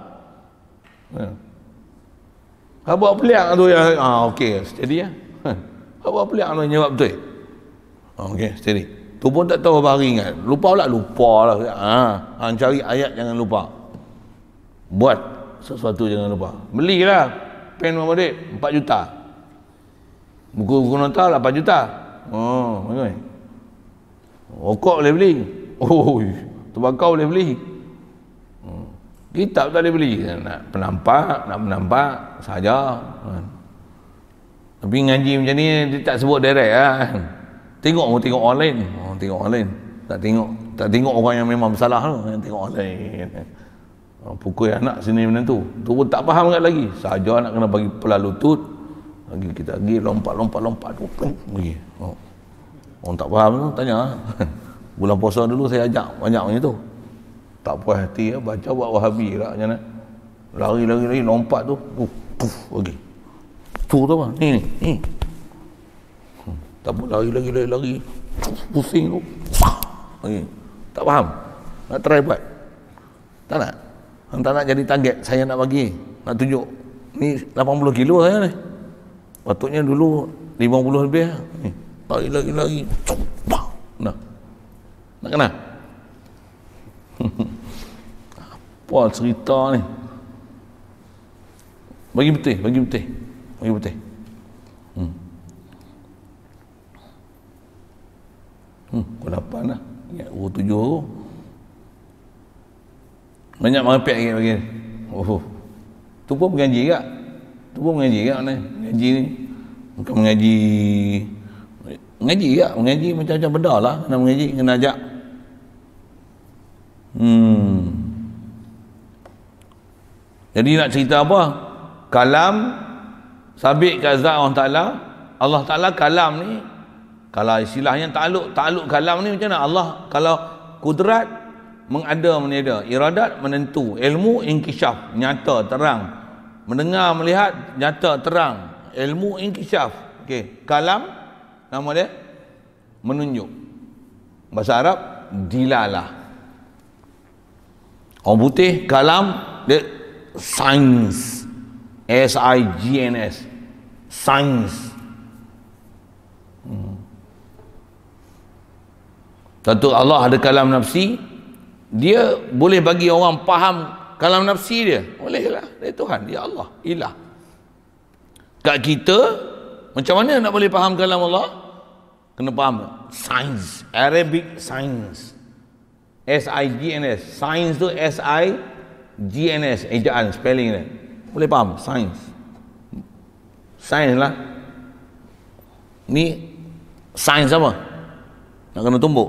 Ha. buat peliak tu ya. Ha okey, steady ya. Ha. buat peliak tu jawab betul. Ha okey, steady. Tu pun tak tahu apa hari ingat. Lupa pula, lupa lah. Ha, ha cari ayat jangan lupa. Buat sesuatu jangan lupa. Belilah pen Muhammadik 4 juta. Buku-buku nota 8 lah, juta. Oh, ni. Rokok boleh beli. Oh, tembakau boleh beli kitab tak boleh beli nak penampak nak penampak, saja tapi ngaji macam ni dia tak sebut direct lah. tengok orang tengok online orang tengok online tak tengok tak tengok orang yang memang bersalah yang tengok online pukul anak sini macam tu tu pun tak faham kat lagi saja anak kena bagi pula lutut lagi kita pergi lompat lompat lompat tu pergi oh. orang tak faham tu tanya bulan puasa dulu saya ajak banyak macam tu tak puas hati ya. baca buat wahabi lah macam mana lari lari lari lompat tu uh, puf lagi tu tu apa ni ni ni hmm, tak lari lagi lari lagi pusing tu okay. tak faham nak try buat tak nak Hang tak nak jadi target saya nak bagi nak tunjuk ni 80 kilo saya ni patutnya dulu 50 lebih lah. ni ya. lagi lari lari nah nak kena Wah cerita ni Bagi putih Bagi putih Bagi putih Hmm Hmm Kau dapat lah Ingat ya, tujuh tu Banyak merepek lagi bagi ni Oh Tu pun mengaji kak Tu pun mengaji kak ni Mengaji ni Bukan mengaji Mengaji kak Mengaji macam-macam benda lah Kena mengaji Kena ajak hmm. Jadi nak cerita apa? Kalam sabit ke zat Allah Ta'ala. Allah Ta'ala kalam ni. Kalau istilahnya takluk. Takluk kalam ni macam mana? Allah kalau kudrat mengada meniada. Iradat menentu. Ilmu inkisyaf. Nyata terang. Mendengar melihat nyata terang. Ilmu inkisyaf. Okey. Kalam nama dia menunjuk. Bahasa Arab dilalah. Orang putih kalam dia Sains S-I-G-N-S Sains Tentu Allah ada kalam nafsi Dia boleh bagi orang faham Kalam nafsi dia Bolehlah dari Tuhan Dia Allah Ilah Kat kita Macam mana nak boleh faham kalam Allah Kena faham science, Arabic science, S-I-G-N-S science tu s i GNS, ejaan spelling dia. Boleh faham? Sains. Sains lah. Ni sains apa? Nak kena tumbuk.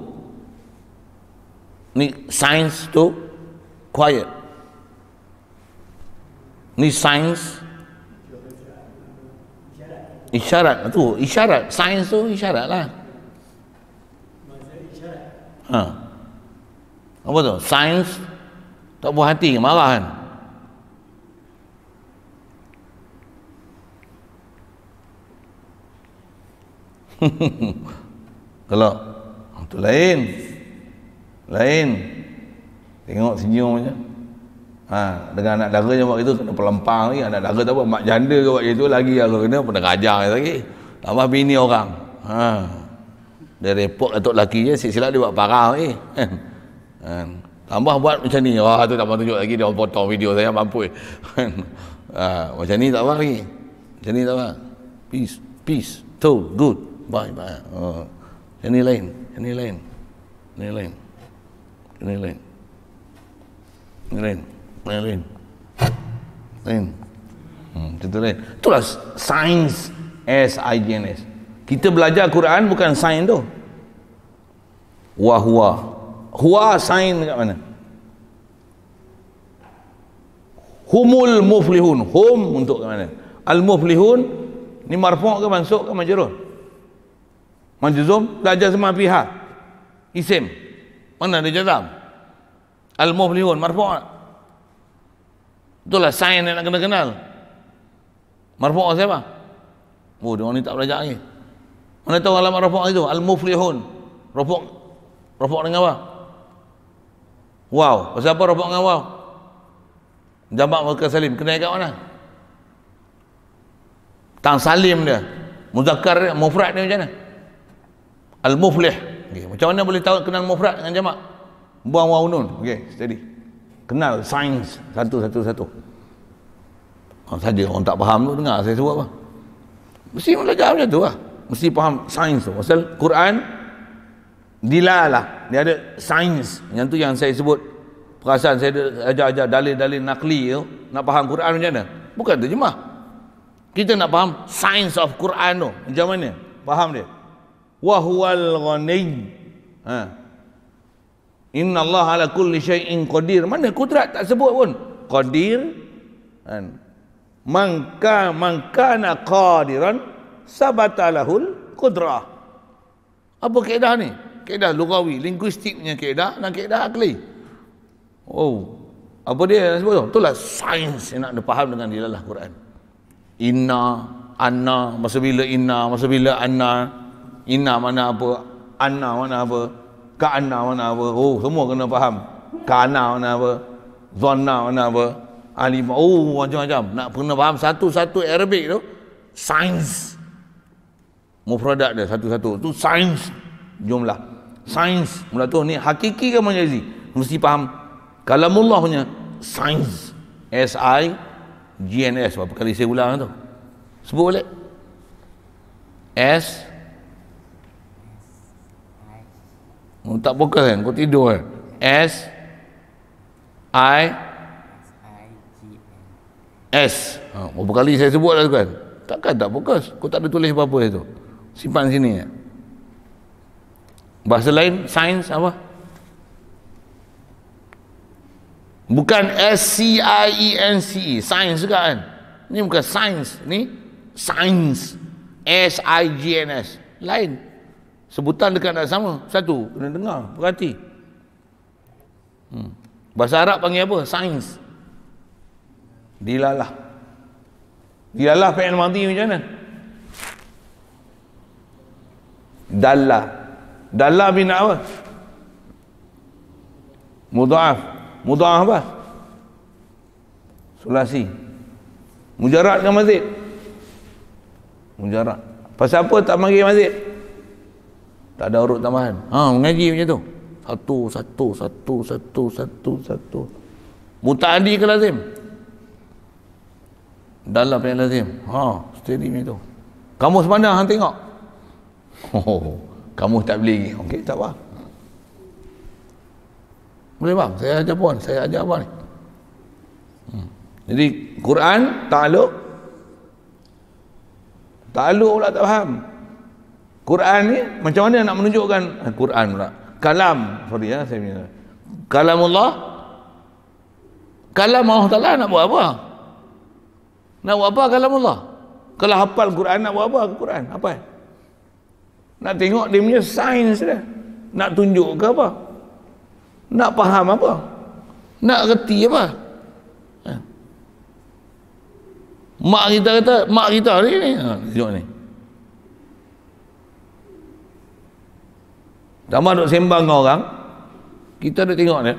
Ni sains tu quiet. Ni sains isyarat. Isyarat tu, isyarat. Sains tu isyarat lah. Ha. Apa tu? Sains tak puas hati marah kan kalau itu ah, lain lain tengok senyum je ha, dengan anak dara yang buat itu kena pelampang lagi anak dara tak apa mak janda ke buat itu lagi kalau kena pernah kajang lagi tambah bini orang ha. dia repot atuk lah lakinya silap-silap dia buat parah lagi ha. Tambah buat macam ni. Wah, tu tak mahu tunjuk lagi. Dia orang potong video saya. Mampu. ha, ah, macam ni tak apa lagi. Macam ni tak apa. Peace. Peace. To. Good. Bye. Bye. Oh. Macam ni lain. Macam ni lain. Macam ni lain. Macam ni lain. Ini lain. Ini lain. Lain. Hmm, itu lain. Itulah sains. S-I-G-N-S. Kita belajar Quran bukan sains tu. Wah-wah. Hua sain kat mana humul muflihun hum untuk kat mana al muflihun ni marfu' ke mansuk ke majrur majzum la jazma biha isim mana ada jazam al muflihun marfu' itulah sain yang nak kena kenal marfu' siapa oh dia orang ni tak belajar lagi mana tahu alamat rafu' itu al muflihun rafu' rafu' dengan apa Wow, pasal apa robot dengan wow? Jamak Muzakar Salim, kena ikat mana? Tang Salim dia, Muzakar dia, Mufrad dia macam mana? Al-Muflih. Okay. Macam mana boleh tahu kenal Mufrad dengan jamak? Buang wow nun. Okay, steady. Kenal sains satu, satu, satu. Orang saja orang tak faham tu, dengar saya sebut apa. Mesti belajar macam tu lah. Mesti faham sains tu. Pasal Quran, dilah lah dia ada sains yang tu yang saya sebut perasaan saya ada ajar-ajar dalil-dalil nakli tu nak faham Quran macam mana bukan terjemah kita nak faham sains of Quran tu macam mana faham dia wahual ghani ha inna Allah ala kulli syai'in qadir mana kudrat tak sebut pun qadir kan mangka mangka na qadiran sabatalahul qudrah apa kaedah ni kaedah lugawi, linguistiknya kaedah dan kaedah akli. Oh, apa dia sebut tu? Itulah sains yang nak dipaham dengan ilalah Quran. Inna, anna, masa bila inna, masa bila anna, inna mana apa, anna mana apa, ka mana apa, oh semua kena faham. Ka mana apa, zonna mana apa, alim, oh macam-macam. Nak kena faham satu-satu Arabic tu, sains. Mufradat dia satu-satu. Tu sains jumlah sains mula tu ni hakiki ke majazi mesti faham mullah punya sains s i g n s apa kali saya ulang tu sebut boleh s kau oh, tak fokus kan kau tidur eh s i s ha berapa kali saya sebut dah tu kan takkan tak fokus kau tak ada tulis apa-apa itu simpan sini ya eh? bahasa lain sains apa bukan S-C-I-E-N-C-E e, sains juga kan Ini bukan sains ni sains S-I-G-N-S lain sebutan dekat nak sama satu kena dengar berhati hmm. bahasa Arab panggil apa sains dilalah dilalah PN Mati macam mana dalah dalam bin apa mudaf mudaf apa sulasi mujarat dengan mazid mujarat pasal apa tak panggil mazid tak ada urut tambahan ha mengaji macam tu satu satu satu satu satu satu mutaaddi ke lazim dalam yang lazim ha steady macam tu kamu sepanjang hang tengok oh kamu tak beli lagi okey tak apa boleh bang saya ajar pun saya ajar apa ni hmm. jadi Quran takluk takluk pula tak faham Quran ni macam mana nak menunjukkan eh, Quran pula kalam sorry ya saya punya kalam Allah kalam Allah Ta'ala nak buat apa nak buat apa kalam Allah kalau hafal Quran nak buat apa ke Quran apa nak tengok dia punya sains dia. Nak tunjuk ke apa? Nak faham apa? Nak reti apa? Ha. Mak kita kata, mak kita ni ni. Ha, tengok ni. Tambah duk sembang dengan orang, kita duk tengok ni.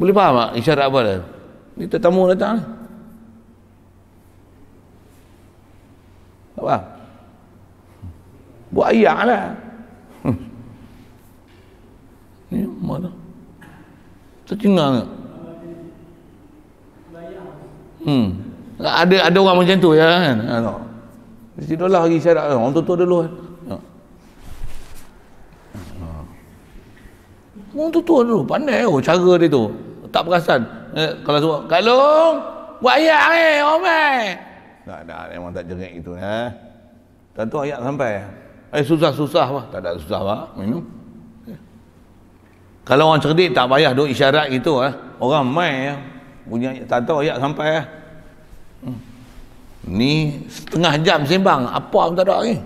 Boleh faham tak isyarat apa dia? Ni tetamu datang ni. Tak faham? Buat ayak lah. Ni mana? Tertinggal Hmm. Ada ada orang macam tu ya kan? Ha, tak. Mesti dolah lagi syarat orang tutup dulu. Kan? Orang tutup dulu pandai oh cara dia tu. Tak perasan. Eh, kalau sebab kalau buat ayak lah, eh, omai. Oh, tak ada, memang tak jerit itu. Ya. Ha? Tentu ayat sampai. Eh, susah-susah lah. Tak ada susah lah, minum. Kalau orang cerdik tak payah duk isyarat itu eh. Ha? Orang mai ya. Punya tak tahu ayat sampai eh. Ni setengah jam sembang, apa pun tak ada ni.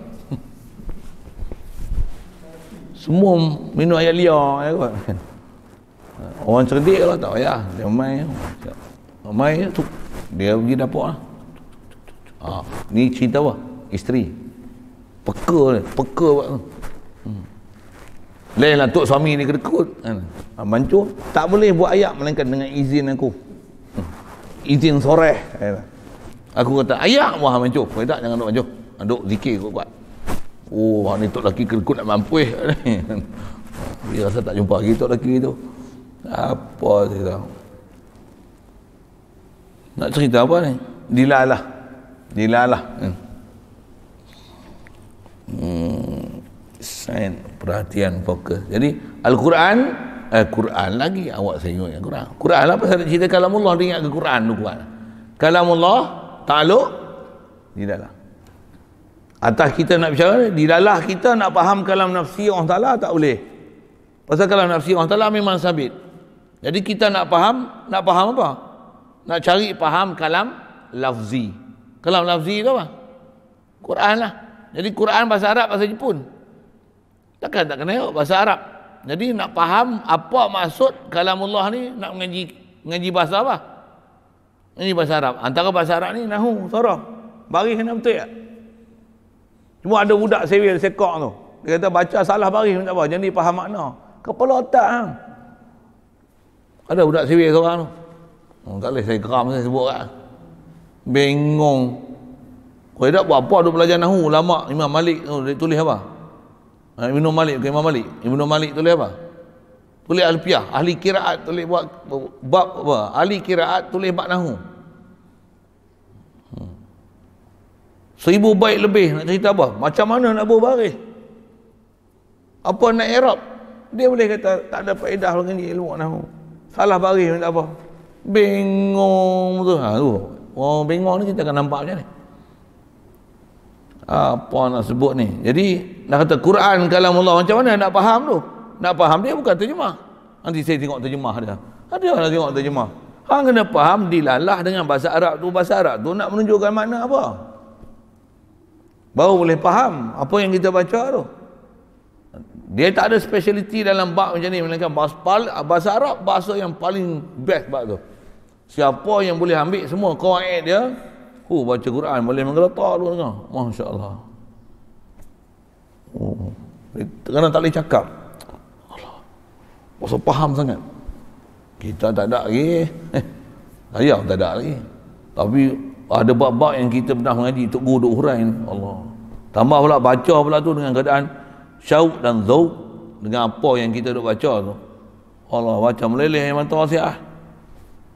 Semua minum ayat liar ya kot. Orang cerdik lah tak payah. Dia main, Mai ya. ya, tu dia pergi dapur lah. Ya. Ha, ni cinta apa? Isteri. Peka ni, peka buat tu. Hmm. Lain lah tok suami ni kena kut. Ha, ha mancur. Tak boleh buat ayat melainkan dengan izin aku. Hmm. Izin sore ha, ha, aku kata, ayat buah mancur. Kau tak, jangan duk mancur. Ha, duk zikir kau buat. Oh, ni tok lelaki kena kut nak mampu eh. Dia rasa tak jumpa lagi tok lelaki tu. Apa cerita? Nak cerita apa ni? Dilalah. Dilalah, lah. Hmm. hmm. Sain, perhatian, fokus. Jadi, Al-Quran, eh, Quran lagi awak sayang Al Quran. Al Quran lah apa pasal cerita kalau Allah, dia ingat ke Quran tu kuat. Kalam Allah, takluk, dilalah. Atas kita nak bicara, dilalah kita nak faham kalam nafsi Allah Ta'ala, tak boleh. Pasal kalam nafsi Allah Ta'ala memang sabit. Jadi kita nak faham, nak faham apa? Nak cari faham kalam lafzi. Kalau lafzi tu apa? Quran lah. Jadi Quran bahasa Arab, bahasa Jepun. Takkan tak kena tengok bahasa Arab. Jadi nak faham apa maksud kalamullah ni nak mengaji mengaji bahasa apa? Ini bahasa Arab. Antara bahasa Arab ni nahu, sorah. Baris kena betul tak? Cuma ada budak sewil sekok tu. Dia kata baca salah baris tak apa. Jadi faham makna. Kepala otak ha? Ada budak sewil seorang tu. Oh, tak boleh saya keram saya sebut kan bengong kau tak buat apa duk belajar nahu lama Imam Malik tu oh, dia tulis apa ha, Ibnu Malik ke Imam Malik Ibnu Malik tulis apa tulis Alpiyah ahli kiraat tulis buat bab apa ahli kiraat tulis bab nahu hmm. seribu baik lebih nak cerita apa macam mana nak buat baris apa nak Arab dia boleh kata tak ada faedah lagi ni ilmu nahu salah baris tak apa bingung tu ha tu Orang bengong ni kita akan nampak macam ni. Apa nak sebut ni? Jadi, nak kata Quran kalam Allah macam mana nak faham tu? Nak faham dia bukan terjemah. Nanti saya tengok terjemah dia. Ada orang tengok terjemah. Hang kena faham dilalah dengan bahasa Arab tu. Bahasa Arab tu nak menunjukkan makna apa? Baru boleh faham apa yang kita baca tu. Dia tak ada speciality dalam bab macam ni. Melainkan bahasa, bahasa Arab, bahasa yang paling best bab tu. Siapa yang boleh ambil semua kawaid dia, hu oh, baca Quran boleh menggeletak tu dengar. Masya-Allah. Oh, kena tak boleh cakap. Allah. Masa faham sangat. Kita tak ada lagi. Eh, saya pun tak ada lagi. Tapi ada bab-bab yang kita pernah mengaji Tok Guru Duk Hurai Allah. Tambah pula baca pula tu dengan keadaan syauk dan zauk dengan apa yang kita duk baca tu. Allah macam leleh yang mantap siah.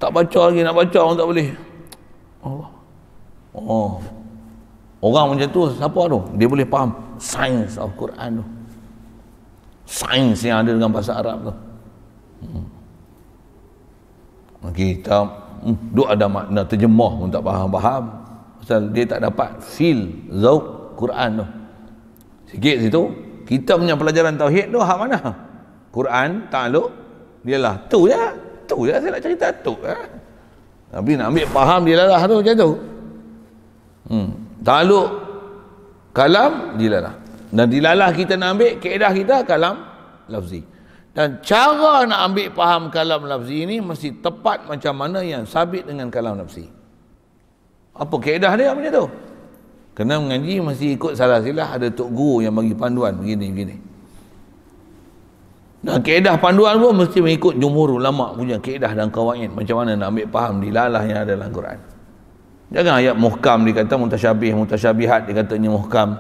Tak baca lagi nak baca orang tak boleh. Allah. Oh. Orang macam tu siapa tu? Dia boleh faham sains Al-Quran tu. Sains yang ada dengan bahasa Arab tu. Hmm. Kita hmm, duk ada makna terjemah pun tak faham-faham. Pasal dia tak dapat feel zauk Quran tu. Sikit situ, kita punya pelajaran tauhid tu hak mana? Quran, ta'aluk, dialah tu je. Ya? tu ya lah, saya nak cerita tu ha? Nabi nak ambil faham dilalah lah, tu macam tu hmm. taluk kalam dilalah dan dilalah kita nak ambil keedah kita kalam lafzi dan cara nak ambil faham kalam lafzi ini mesti tepat macam mana yang sabit dengan kalam lafzi apa keedah dia macam tu kena mengaji mesti ikut salah silah ada tok guru yang bagi panduan begini begini dan keedah panduan pun mesti mengikut jumhur ulama punya keedah dan kawain. Macam mana nak ambil faham dilalah yang ada dalam Quran. Jangan ayat muhkam dikata mutasyabih, mutasyabihat dikatanya muhkam.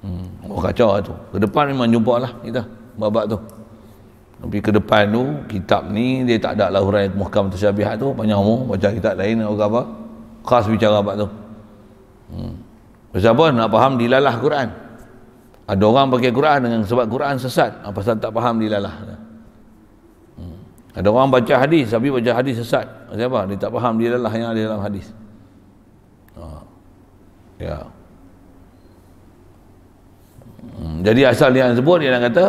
Hmm, oh kacau lah tu. Ke depan memang jumpa lah kita. Babak tu. Tapi ke depan tu, kitab ni dia tak ada lah huraian muhkam tersyabihat tu. Banyak umur, baca kitab lain atau apa. Khas bicara abad tu. Hmm. Sebab apa? Nak faham dilalah Quran. Ada orang pakai Quran dengan sebab Quran sesat. apa ah, pasal tak faham dilalah. Hmm. Ada orang baca hadis tapi baca hadis sesat. Siapa? Dia tak faham dilalah yang ada dalam hadis. Ah. Ya. Hmm. Jadi asal yang sebut dia nak kata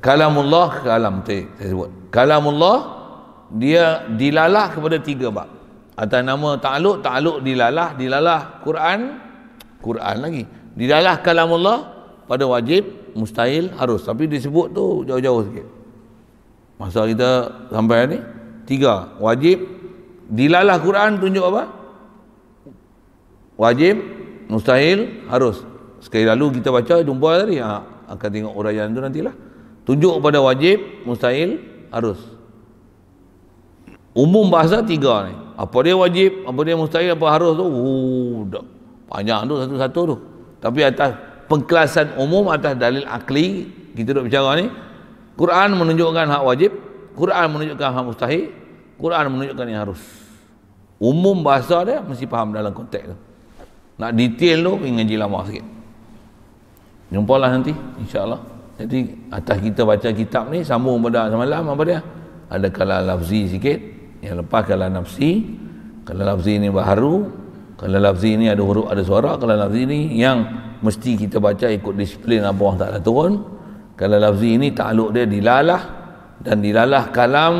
kalamullah kalam saya sebut. Kalamullah dia dilalah kepada tiga bab. Atas nama ta'aluk, ta'aluk dilalah, dilalah Quran, Quran lagi. Dilalah kalamullah, pada wajib mustahil harus tapi disebut tu jauh-jauh sikit masa kita sampai ni tiga wajib dilalah Quran tunjuk apa wajib mustahil harus sekali lalu kita baca jumpa tadi ha, akan tengok urayan tu nantilah tunjuk pada wajib mustahil harus umum bahasa tiga ni apa dia wajib apa dia mustahil apa harus tu uh, banyak tu satu-satu tu tapi atas pengkelasan umum atas dalil akli kita duduk bicara ni Quran menunjukkan hak wajib Quran menunjukkan hak mustahil Quran menunjukkan yang harus umum bahasa dia mesti faham dalam konteks tu nak detail tu ingin ngaji lama sikit lah nanti insyaAllah jadi atas kita baca kitab ni sambung pada semalam apa dia ada kalah lafzi sikit yang lepas kalah nafsi kalah lafzi ni baru kalau lafaz ini ada huruf ada suara kalau lafaz ini yang mesti kita baca ikut disiplin apa tak Taala turun kalau lafaz ini takluk dia dilalah dan dilalah kalam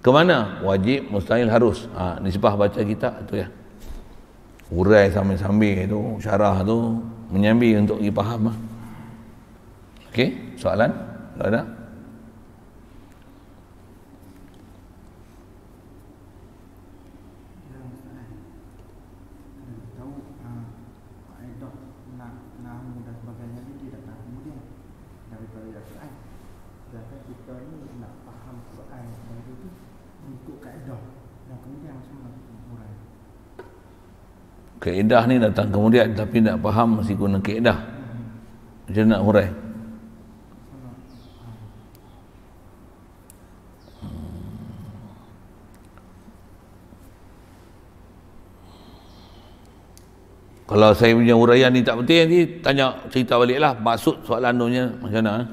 ke mana wajib mustahil harus ha, nisbah baca kita itu ya urai sambil-sambil itu syarah tu menyambi untuk dipaham okey soalan tak ada kaedah ni datang kemudian tapi nak faham mesti guna kaedah macam nak hurai Kalau saya punya huraian ni tak penting nanti tanya cerita baliklah maksud soalan dunia macam mana. Eh?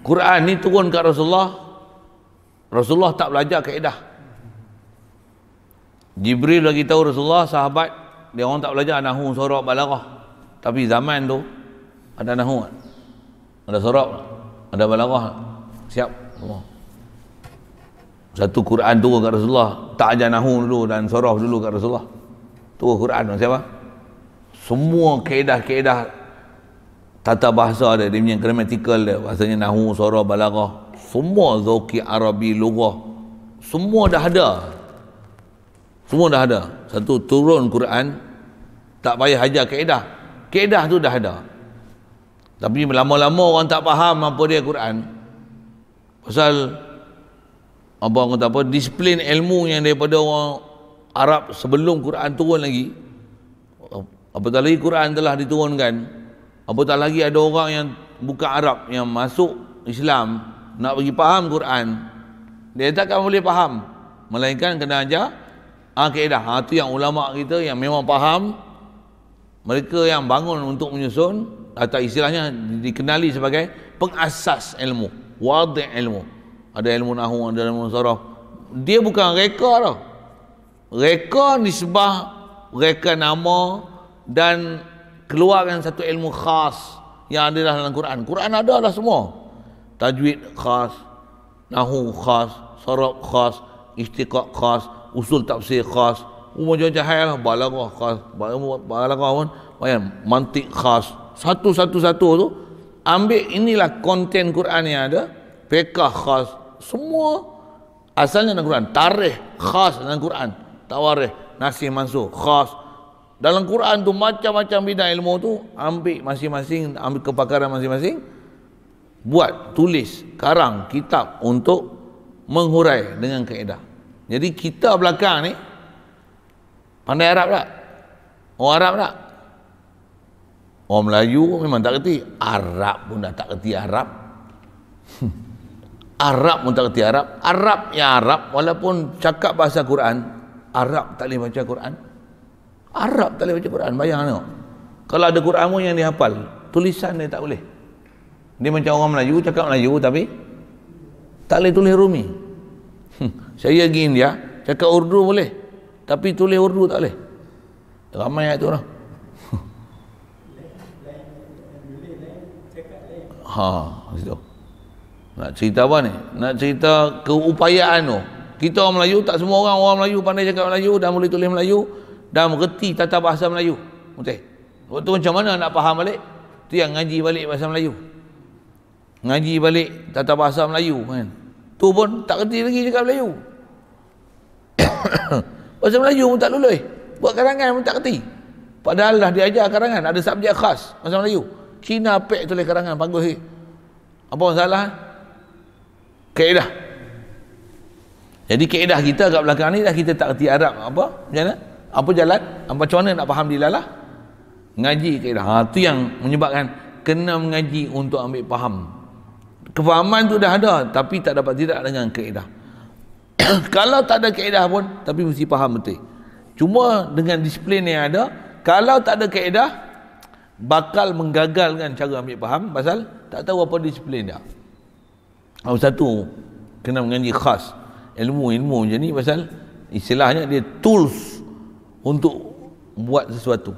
Quran ni turun kat Rasulullah. Rasulullah tak belajar kaedah. Jibril lagi tahu Rasulullah sahabat dia orang tak belajar nahwu sorak balaghah. Tapi zaman tu ada nahwu kan? Ada sorak, ada balaghah. Siap. semua Satu Quran turun kat Rasulullah, tak ajar nahwu dulu dan sorak dulu kat Rasulullah. tu Quran macam apa? Semua kaedah-kaedah tata bahasa dia, dia punya grammatical dia, bahasanya nahwu sorak, balaghah, semua zoki Arabi lughah, semua dah ada semua dah ada. Satu turun Quran tak payah ajar kaedah. Kaedah tu dah ada. Tapi lama-lama orang tak faham apa dia Quran. Pasal apa orang kata apa disiplin ilmu yang daripada orang Arab sebelum Quran turun lagi apatah lagi Quran telah diturunkan apatah lagi ada orang yang bukan Arab yang masuk Islam nak bagi faham Quran dia takkan boleh faham melainkan kena ajar ha, kaedah ha, tu yang ulama kita yang memang faham mereka yang bangun untuk menyusun atau istilahnya dikenali sebagai pengasas ilmu wadih ilmu ada ilmu nahu ada ilmu sarah dia bukan reka tau reka nisbah reka nama dan keluarkan satu ilmu khas yang ada dalam Quran Quran ada lah semua tajwid khas nahu khas sarab khas istiqaq khas usul tafsir khas umur jangan jahai lah balagah khas balagah pun bayan mantik khas satu-satu-satu tu ambil inilah konten Quran yang ada pekah khas semua asalnya dalam Quran tarikh khas dalam Quran tawarikh nasih mansuh khas dalam Quran tu macam-macam bidang ilmu tu ambil masing-masing ambil kepakaran masing-masing buat tulis karang kitab untuk menghurai dengan kaedah jadi kita belakang ni pandai Arab tak? Orang Arab tak? Orang Melayu memang tak kerti. Arab pun dah tak kerti Arab. Arab pun tak kerti Arab. Arab yang Arab walaupun cakap bahasa Quran, Arab tak boleh baca Quran. Arab tak boleh baca Quran. Bayang tengok. Kalau ada Quran pun yang dihafal, tulisan dia tak boleh. Dia macam orang Melayu, cakap Melayu tapi tak boleh tulis rumi saya pergi India cakap Urdu boleh tapi tulis Urdu tak boleh ramai ayat ha, tu lah ha situ. nak cerita apa ni nak cerita keupayaan tu kita orang Melayu tak semua orang orang Melayu pandai cakap Melayu dan boleh tulis Melayu dan mengerti tata bahasa Melayu betul waktu macam mana nak faham balik tu yang ngaji balik bahasa Melayu ngaji balik tata bahasa Melayu kan tu pun tak kerti lagi cakap Melayu bahasa Melayu pun tak lulus buat karangan pun tak kerti padahal lah dia diajar karangan ada subjek khas bahasa Melayu Cina pek tulis karangan panggul eh. apa yang salah keedah jadi keedah kita kat belakang ni dah kita tak kerti Arab apa macam mana apa jalan apa macam mana nak faham dilalah ngaji keedah ha, tu yang menyebabkan kena mengaji untuk ambil faham kefahaman tu dah ada tapi tak dapat tidak dengan kaedah kalau tak ada kaedah pun tapi mesti faham betul cuma dengan disiplin yang ada kalau tak ada kaedah bakal menggagalkan cara ambil faham pasal tak tahu apa disiplin dia Oh, satu kena mengaji khas ilmu-ilmu macam ni pasal istilahnya dia tools untuk buat sesuatu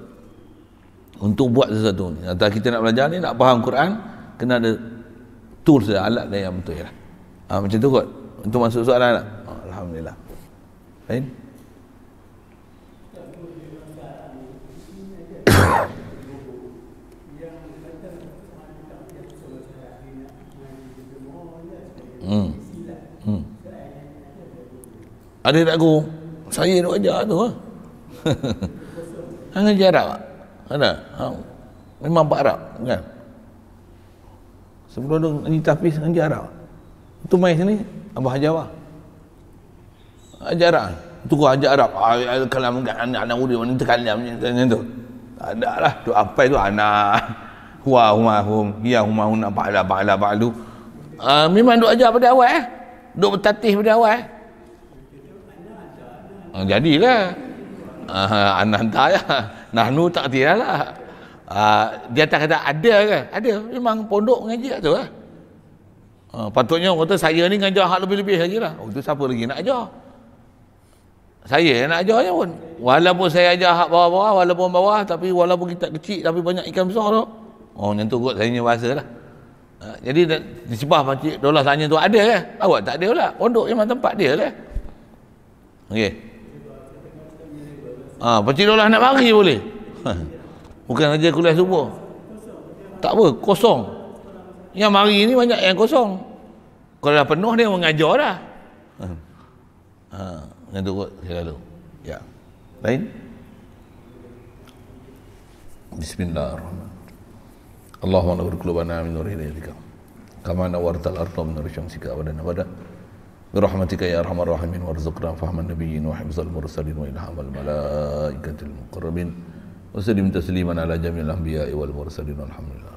untuk buat sesuatu kalau kita nak belajar ni nak faham Quran kena ada betul sudah alat dia yang betul ialah. Ya. Ha, macam tu kot. Itu masuk soalan tak? Ah, Alhamdulillah. Lain? Hmm. Hmm. Ada tak aku? Saya nak ajar tu ah. Hang ajar Arab? Ada. Ha. Memang Pak Arab kan? Sebelum tu ni tapis ngaji Arab. itu mai sini Abah Hajar ah. Ajar Arab. Tu kau ajar Arab. Ah, ya, kalau kalam kan anak anak uri mana terkalam ni macam tu. Tak ada lah. Tu apa itu anak. Wa huma hum ya huma huna ba'la ba'la ba'lu. Ah, memang duk ajar pada awal eh. Duk bertatih pada awal eh? ah, Jadilah. anak tak ya. Lah. Nahnu tak tiralah. lah. Ah, dia tak kata ada ke? Ada. Memang pondok mengaji tu lah. Uh, patutnya orang kata saya ni ngajar hak lebih-lebih lagi lah. Oh, itu siapa lagi nak ajar? Saya yang nak ajar je pun. Walaupun saya ajar hak bawah-bawah, walaupun bawah, tapi walaupun kita kecil tapi banyak ikan besar tu. Oh, yang tu kot saya punya bahasa lah. Uh, jadi, disebah makcik dolar tanya tu ada ke? Awak tak ada lah. Pondok memang tempat dia lah. Okey. Ah, ha, pakcik dolar nak mari boleh. Bukan kerja kuliah subuh. Tak apa, kosong. Yang mari ni banyak yang kosong. Kalau dah penuh dia mengajar dah. Hmm. Ha, yang tu kot saya lalu. Ya. Lain? Bismillahirrahmanirrahim. Allahumma nabur kulubana amin nuri lelika. Kama nawartal arta minur syamsika awadana badan. برحمتك يا ارحم الراحمين وارزقنا فهم النبيين وحفظ المرسلين والهام الملائكه المقربين وسلم تسليما على جميع الأنبياء والمرسلين والحمد لله